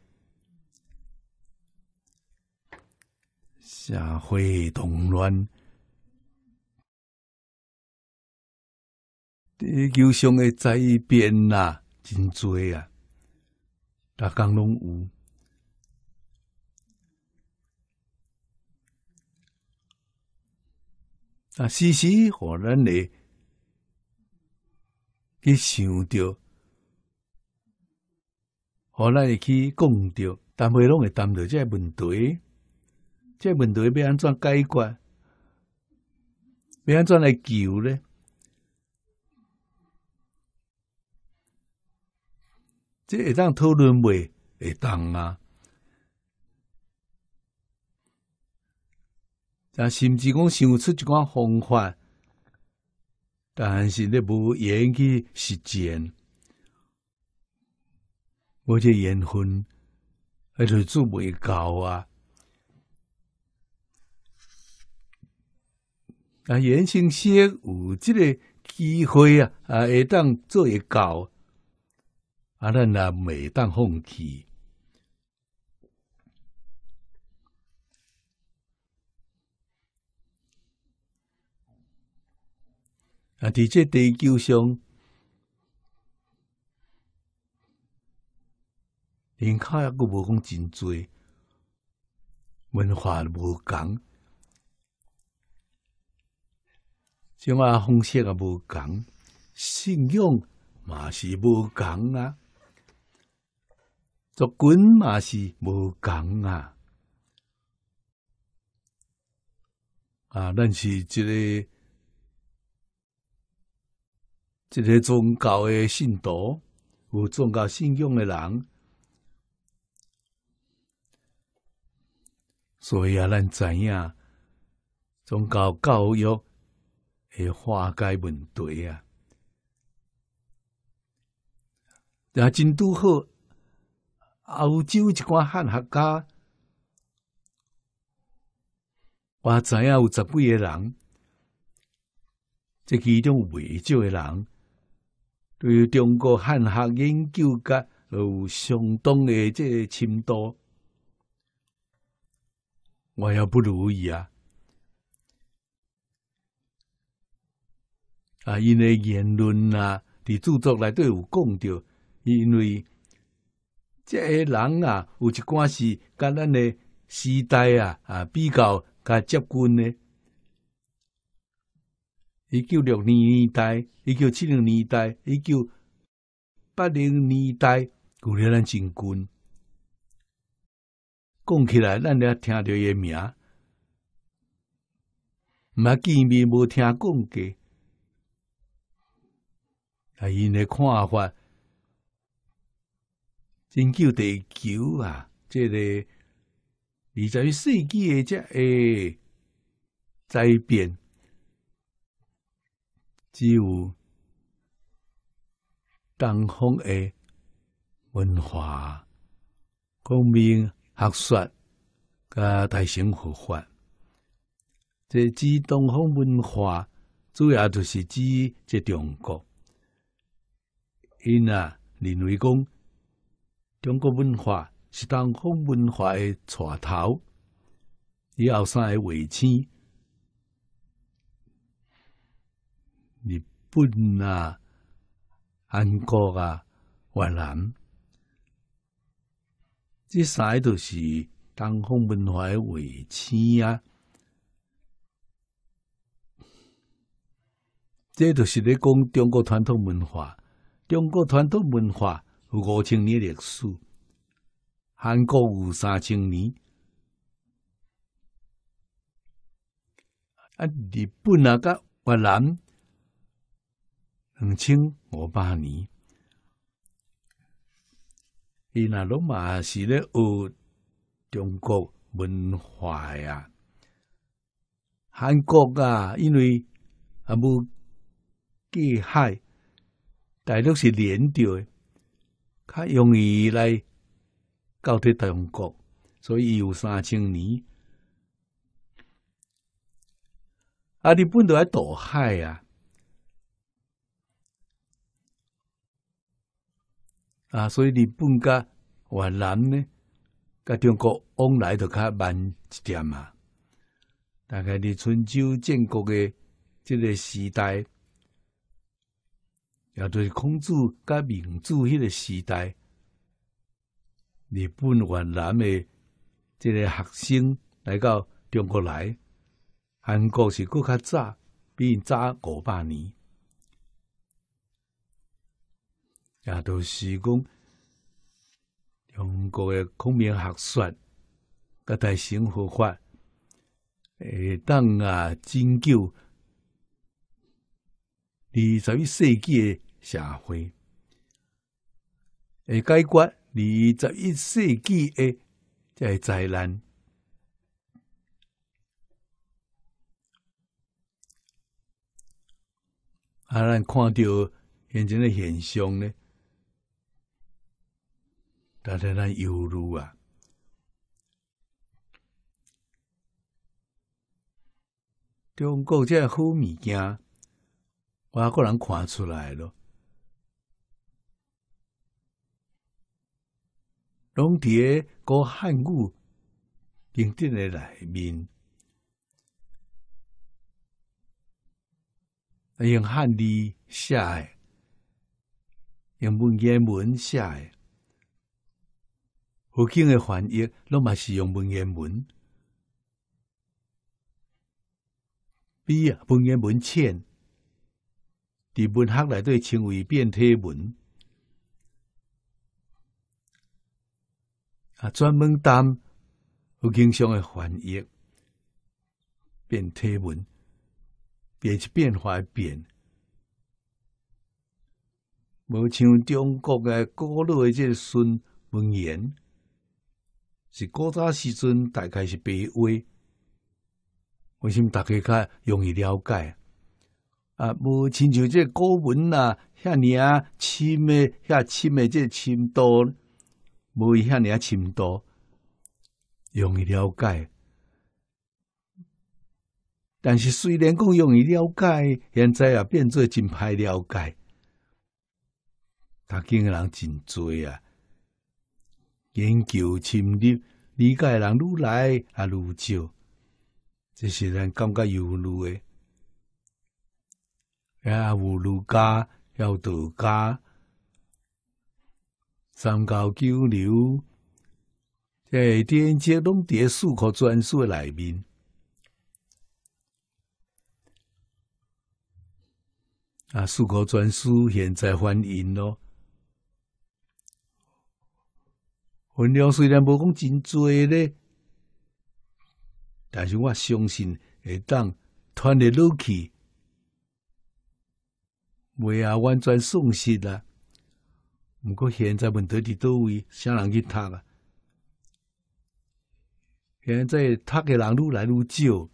社会动乱，地球上的灾变啊，真多啊，大江拢有。那事实互人诶。去想着，互咱去讲着，但袂拢会谈到这问题，这问题要安怎解决？要安怎来救呢？这会当讨论未会当啊？啊，甚至讲想出一款方法。但是你无缘去实践，无这缘分还是做袂到啊。啊，袁庆先有这个机会啊，啊，会当做一到，啊，咱也袂当放弃。啊！伫这地球上，人口也个无讲真多，文化无共，种啊方式也无共，信仰嘛是无共啊，族军嘛是无共啊，啊，咱是即个。一个宗教诶，信徒有宗教信仰诶人，所以啊，咱知影宗教教育诶化解问题啊。在真拄好，欧洲一寡汉学家，我知影有十几个人，即其中有未少诶人。对于中国汉学研究界有相当的这深度。我也不如意啊！啊，因为言论啊，伫著作内底有讲着，因为这些人啊，有一寡是甲咱的时代啊啊比较较接近的。一九六零年代，一九七零年代，一九八零年代，古来咱真惯，讲起来咱了听着个名，毋捌见面无听讲过，啊因诶看法，拯救地球啊，这个，二十一世纪诶，只个灾变。只有东方的文化、公民学说、甲大乘佛法，这指东方文化主要就是指这中国。因啊认为讲中国文化是东方文化的船头，以后生来卫星。本啊，韩国啊，越南，这个都是东方文化的卫星啊！这就是咧讲中国传统文化。中国传统文化有五千年历史，韩国有三千年。啊，日本啊，甲越南。两千五百年，伊那拢嘛是咧学中国文化啊，韩国啊，因为啊无隔海，大陆是连着，诶，较容易来搞到中国，所以有三千年。啊，日本在海啊。啊，所以日本甲越南呢，甲中国往来都较慢一点啊。大概伫春秋战国诶，即个时代，也就是孔子甲明主迄个时代，日本、越南诶，即个学生来到中国来，韩国是佫较早，比伊早五百年。也就是讲，中国诶孔明学说，甲大乘佛法，会当啊拯救二十一世纪诶社会，会解决二十一世纪个灾难。啊！咱看到现今的现象呢？但是咱犹如啊，中国这好物件，我个人看出来咯。拢伫个讲汉语，经典诶内面，用汉字写，诶，用文言文写。诶。佛经的翻译，拢嘛是用文言文。比啊，文言文浅，伫文学内底称为变体文。啊，专门担佛经上的翻译，变体文，变是变化的变。无像中国诶古老诶即个文言，是古早时阵，大概是白话，为什么大家较容易了解啊？无亲像这古文啊，遐尔啊，深的遐深的这深度，无遐尔啊深度，容易了解。但是虽然讲容易了解，现在也变做真歹了解，读今的人真多啊。研究深入，理解人愈来啊愈少，这是咱感觉有路的。啊，有儒家、有道家、三教九流，在天街拢伫四口专属内面。啊，四口专书现在欢迎咯。分量虽然无讲真多咧，但是我相信会当传得落去，未啊完全丧失啊。毋过现在问题伫倒位，啥人去读啊？现在读诶人愈来愈少，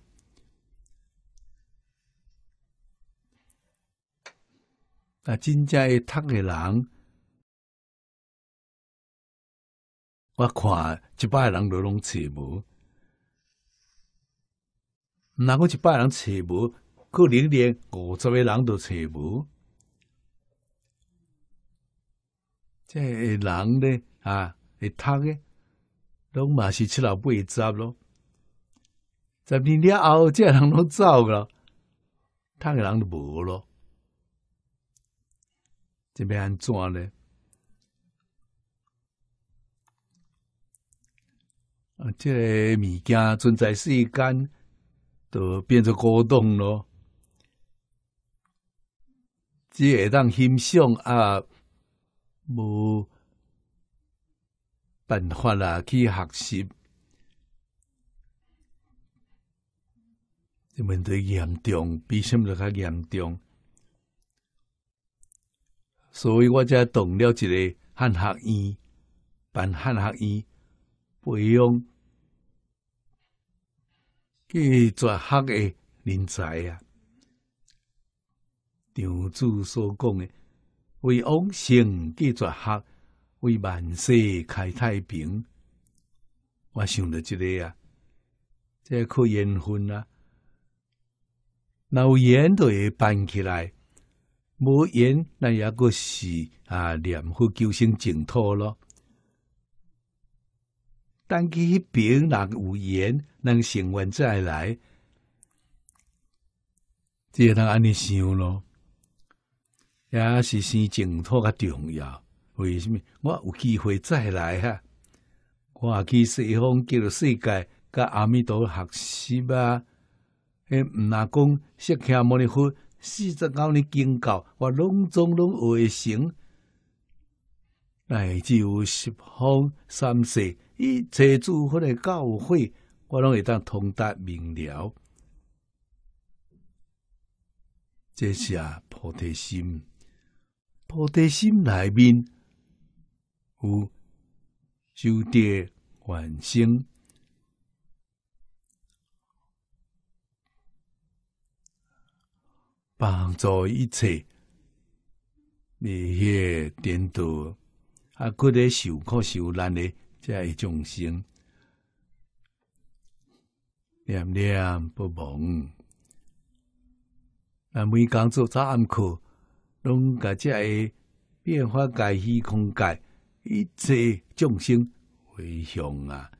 啊，真正会读诶人。我看一诶人拢找无，哪个一诶人找无？可能连五十个人都找无，即个人咧啊，会读诶拢嘛是七老八十咯。十年后，即系人拢走趁读人都无咯，即要安怎咧？啊，这个物件存在世间，都变成古董咯。会当欣赏啊，无办法啦去学习。问题严重，比什么较严重？所以我才动了一个汉学院，办汉学院。培养，计绝学嘅人才啊！张子所讲嘅，为王圣计绝学，为万世开太平。我想到这个啊，这靠缘分啊，有缘就会办起来，无缘那也个是啊，念佛求生净土咯。等去迄边人有缘，能成缘再来，即个通安尼想咯，也是生净土较重要。为什么？我有机会再来哈，我去西方叫做世界，甲阿弥陀学习吧。诶，毋若讲释迦牟尼佛，四十九年经教，我拢总拢会来，乃有十方三世。伊车主或者教会，我拢会当通达明了。这是啊，菩提心，菩提心内面有修德、完生，帮助一切。你也点头，还过得受苦受难的。在众生念念不忘，那每工作早暗课，拢甲这下变化界虚空界一切众生回向啊，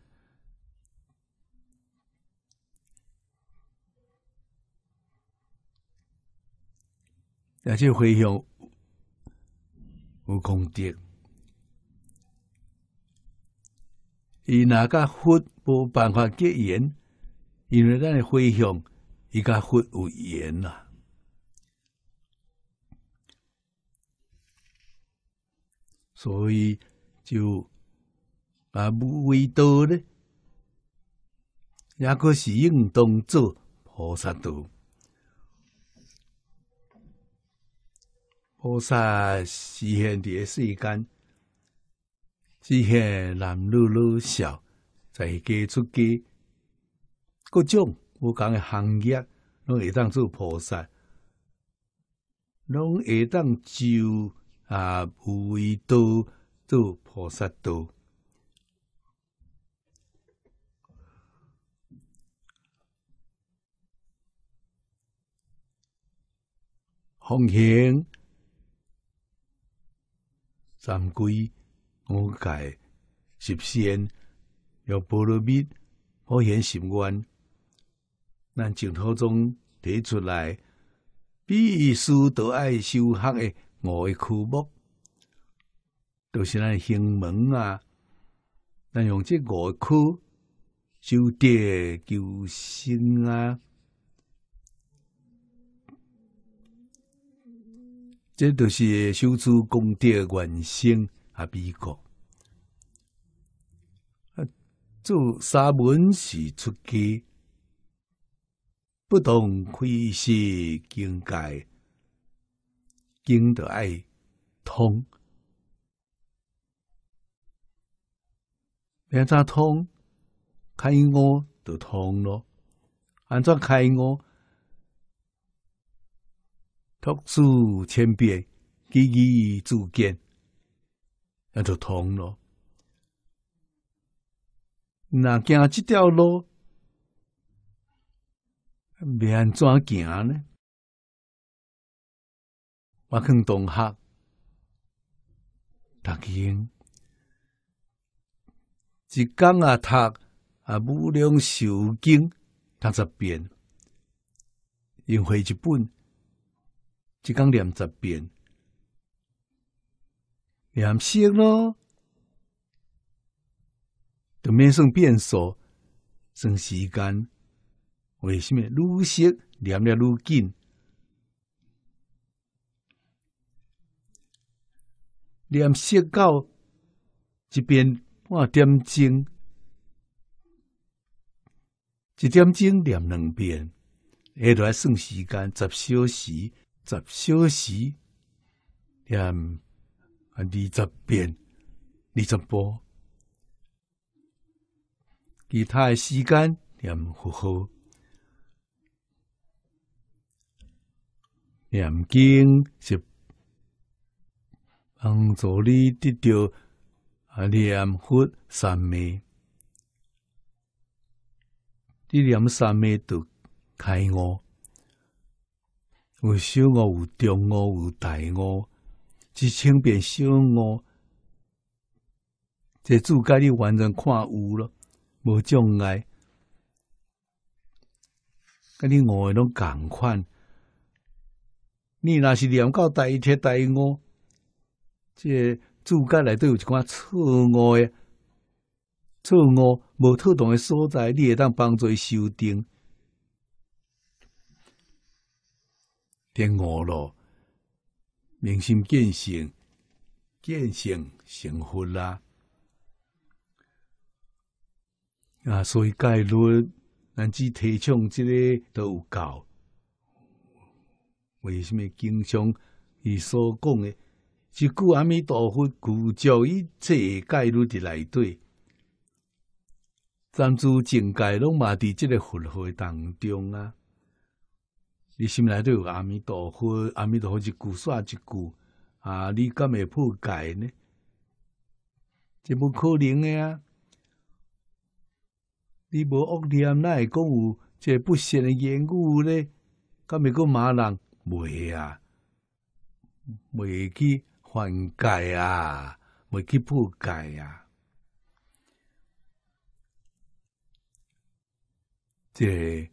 那就回向有功德，伊那个佛无办法结缘，因为咱的回像伊甲佛有缘啊。所以就啊不为多咧，也可是应当做菩萨道。菩萨实现伫诶世间。是遐男、女、老、少，在家、出家，各种唔同嘅行业，拢会当做菩萨，拢会当就啊，无味道做菩萨道，弘行三规。五戒、十善、有波罗蜜、佛言十愿，咱净土中提出来必须都爱修学的五个科目，都是咱行门啊。咱用这五个科修德、求生啊，这都是修出功德原生，啊！美国啊，做沙门时出家，不同开示境界，经得爱通。两张通开悟得通了，安怎开悟？托书千遍，积极自见。那就通了。那行这条路，安怎行呢？我看同学，读经，一讲啊，读啊，无量寿经，读十遍，用灰一本，一讲念十遍。念息咯，都免算变数，算时间。为什么愈息念了愈紧？念息到一边，半点钟，一点钟念两遍，下来算时间，十小时，十小时，念。二十遍，二十波，其他的时间念佛，念经是帮助你得到念佛三昧，你念三昧都开悟，有小悟，有中悟，有大悟。一千遍修我，这主教你完全看有了，无障碍。跟你我拢共款，你若是念教第一天带我，这主教内底有一款错误诶，错误，无妥当诶所在，你会当帮助伊修正，点五咯。明心见性，见性成佛啦！啊，所以戒律咱只提倡，即个都有够。为什么经常伊所讲的，一句阿弥陀佛，具照一切戒律的来对？咱至境界拢嘛，伫即个佛会当中啊。你心内都有阿弥陀佛，阿弥陀佛一句，煞一句，啊！你敢会破解呢？这不可能的啊！你无恶念，哪会讲有这不善的言语呢？敢会个骂人，袂啊，袂去犯戒啊，袂去破戒啊，这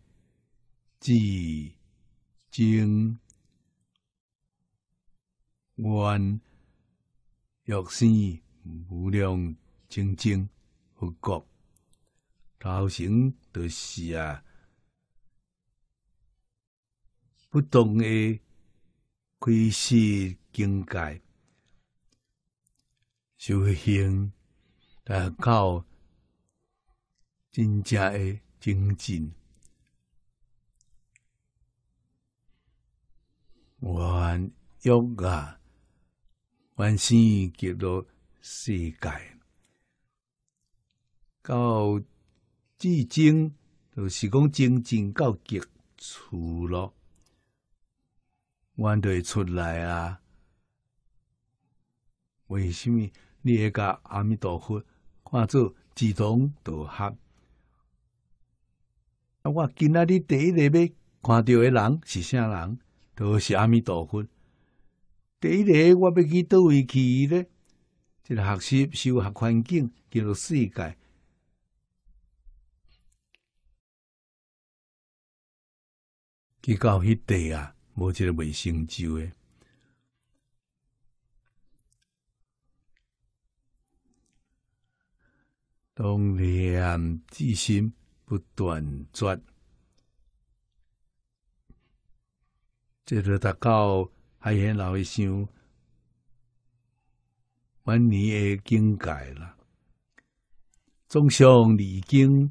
只。精愿欲生无量精进，佛国，道行的是啊，不同的开始境界，修行啊靠真正的精进。阮狱啊！冤死极乐世界，到至精就是讲精进到极处咯，著会出来啊！为什么你会甲阿弥陀佛看做自动渡海？啊！我今仔日第一个要看到的人是啥人？都是阿弥陀佛。第一个我要去叨位去呢，这个学习、修学环境，进入世界，去到迄地啊，无一个卫星照诶。当念之心不断绝。这个达到海很老一想，晚年诶境界啦，总想离经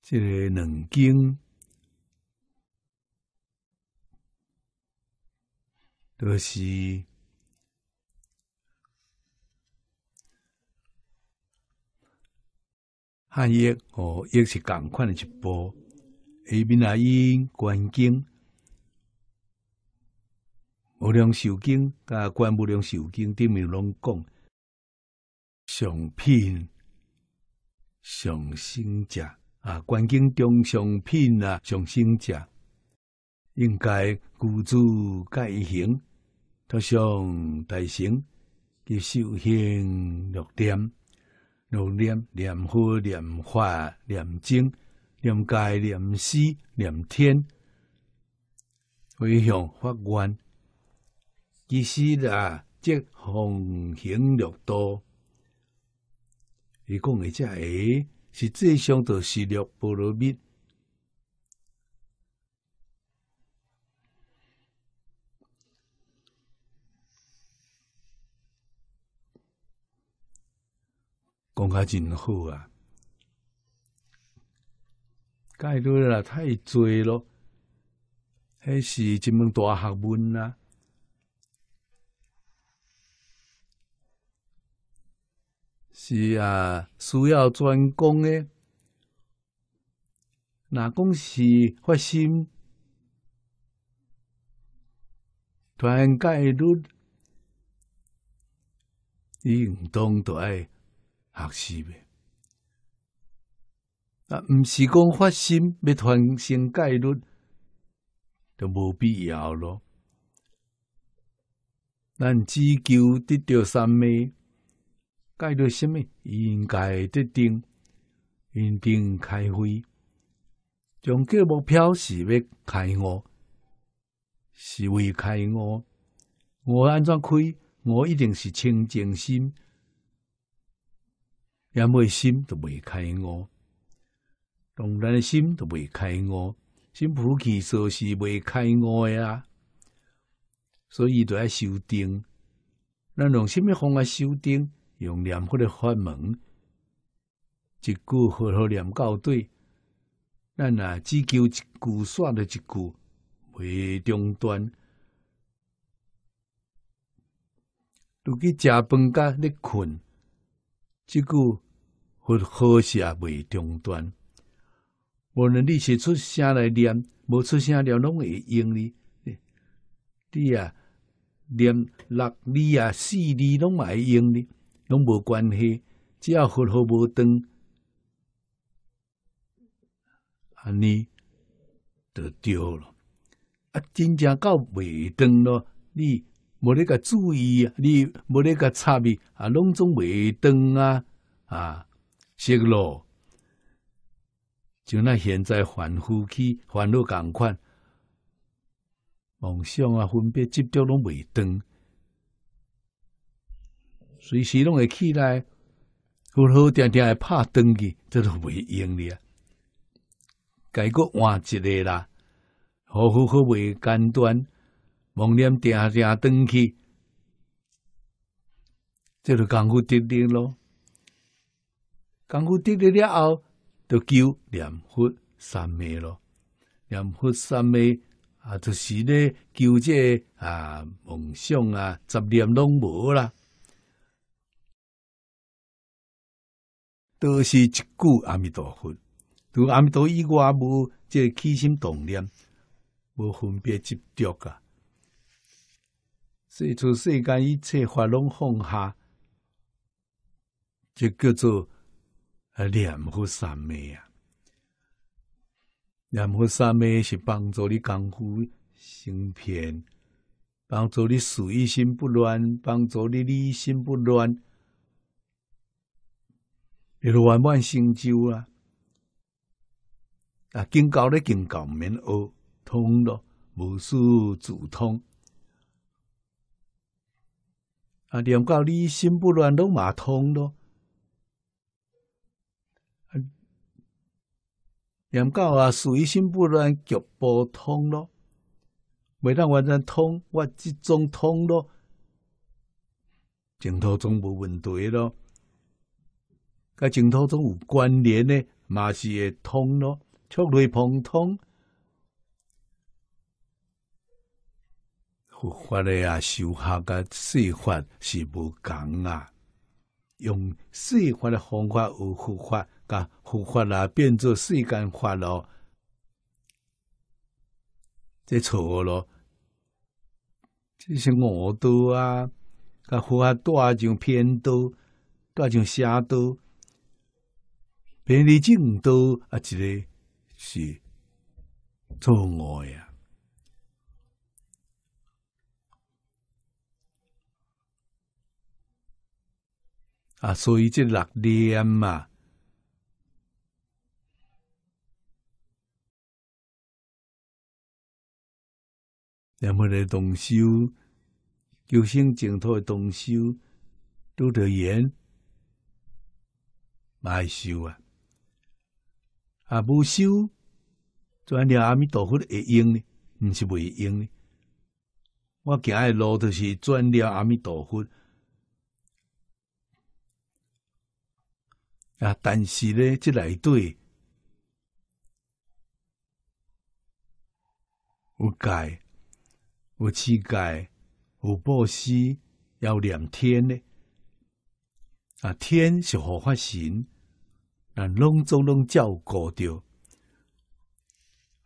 这个两经，都是。汉译哦，译是共款诶一部。下面啊，伊观经，无量寿经，甲《观无量寿经顶面拢讲，上品、上生者啊，观经中上品啊，上生者应该具足加一行，得上大乘，极修行六点。念念佛、念法、念经、念戒、念师、念天，归向法愿。其实啊，即奉行六道，伊讲诶，即个实际上就是六波罗蜜。讲开真好啊！解读啦，太多咯，迄是一门大学问啊！是啊，需要专攻诶。哪讲是发心？团解率，应当懂爱。学习诶。啊，毋是讲发心要传承戒律，就无必要咯。咱只求得着三昧，戒律什么应该得定，应定开慧。终极目标是要开悟，是为开悟。我安怎开？我一定是清净心。连心都未开悟，当然心都未开悟，心菩提所是未开悟呀。所以都要修定。咱用什么方法修定？用念佛的法门，一句佛号念到底。咱啊只求一句，煞到一句，未中断。著去食饭、甲咧困，一句。好和谐未中断，无论你是出声来念，无出声了拢会用你。你啊念六字啊四字拢嘛会用你，拢无关系。只要佛号无断，安尼就对了。啊，真正到未断咯，你无咧个注意，你无咧个差别啊，拢总未断啊啊。泄咯，就那现在反呼去反落共款，梦想啊，分别执着拢未断，随时拢会起来，好好定定会拍断去，这都未用咧。改过换一个啦，好好好未间断，梦念定定断去，这都功夫得力咯。功夫得了了后，就求念佛三昧咯。念佛三昧啊，就是咧求这啊梦想啊、杂念拢无啦，都是一句阿弥陀佛。除阿弥陀以外，无这起心动念，无分别执着啊。所以，世间一切法拢放下，就叫做。啊！念佛三昧念佛三昧是帮助你功夫成片，帮助你随心不乱，帮助你理心不乱，如圆满成就啊！啊，经教咧，经教免学通咯，无师自通啊！念到你心不乱都嘛通咯。念究啊，属于心不乱，脚不通咯。未当完全通，我即种通咯。净土中无问题咯。甲净土中有关联呢，嘛是会通咯，触类旁通。佛法的啊，修学个四法是无共啊，用四法的方法有佛法。噶护法啦，变做世间法咯，这错咯。这些恶多啊，噶护法带上偏多，带上就下多，偏的正道啊，一个是错恶呀。啊，所以这六念嘛。然后咧，动手，求生净土，同修，都得演卖修啊！啊，不修，转了阿弥陀佛会应呢？唔是未应呢？我行诶路都是转了阿弥陀佛啊！但是咧，即来对有改，有乞丐，有布施，要念天呢。啊！天是护法神，啊，拢总拢照顾着。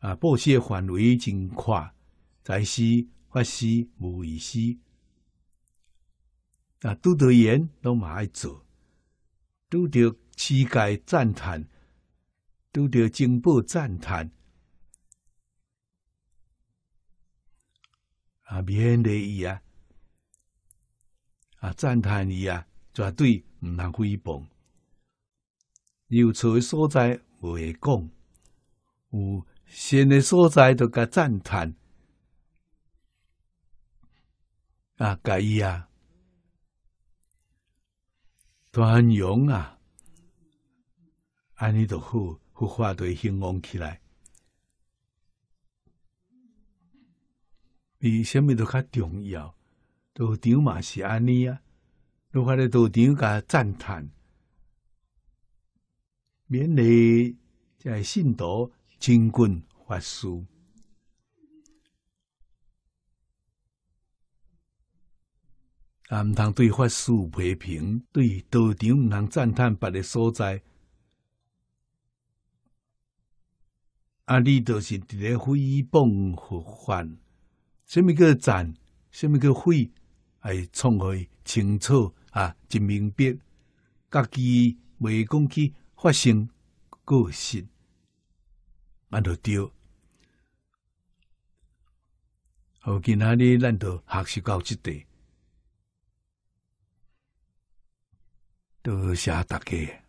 啊！布施的范围真宽，在施、发施、无义施啊！拄着人拢嘛爱做，拄着乞丐赞叹，拄着经部赞叹。啊，勉励伊啊，啊，赞叹伊啊，绝对毋通诽谤。有错诶所在，袂讲；有善诶所在，著甲赞叹。啊，甲伊啊，团圆啊，安尼著好，佛法就兴旺起来。比虾米都较重要，道场嘛是安尼啊！如果咧道场，甲赞叹，免你在信徒精进、发誓，也毋通对法师批评，对道场毋通赞叹别个所在，啊！你著是伫咧诽谤佛法。什咪叫赞？什咪叫悔，爱创开清楚啊，一明白，家己未讲起发生个性，安都对。好，今仔日咱都学习到即地，多谢大家。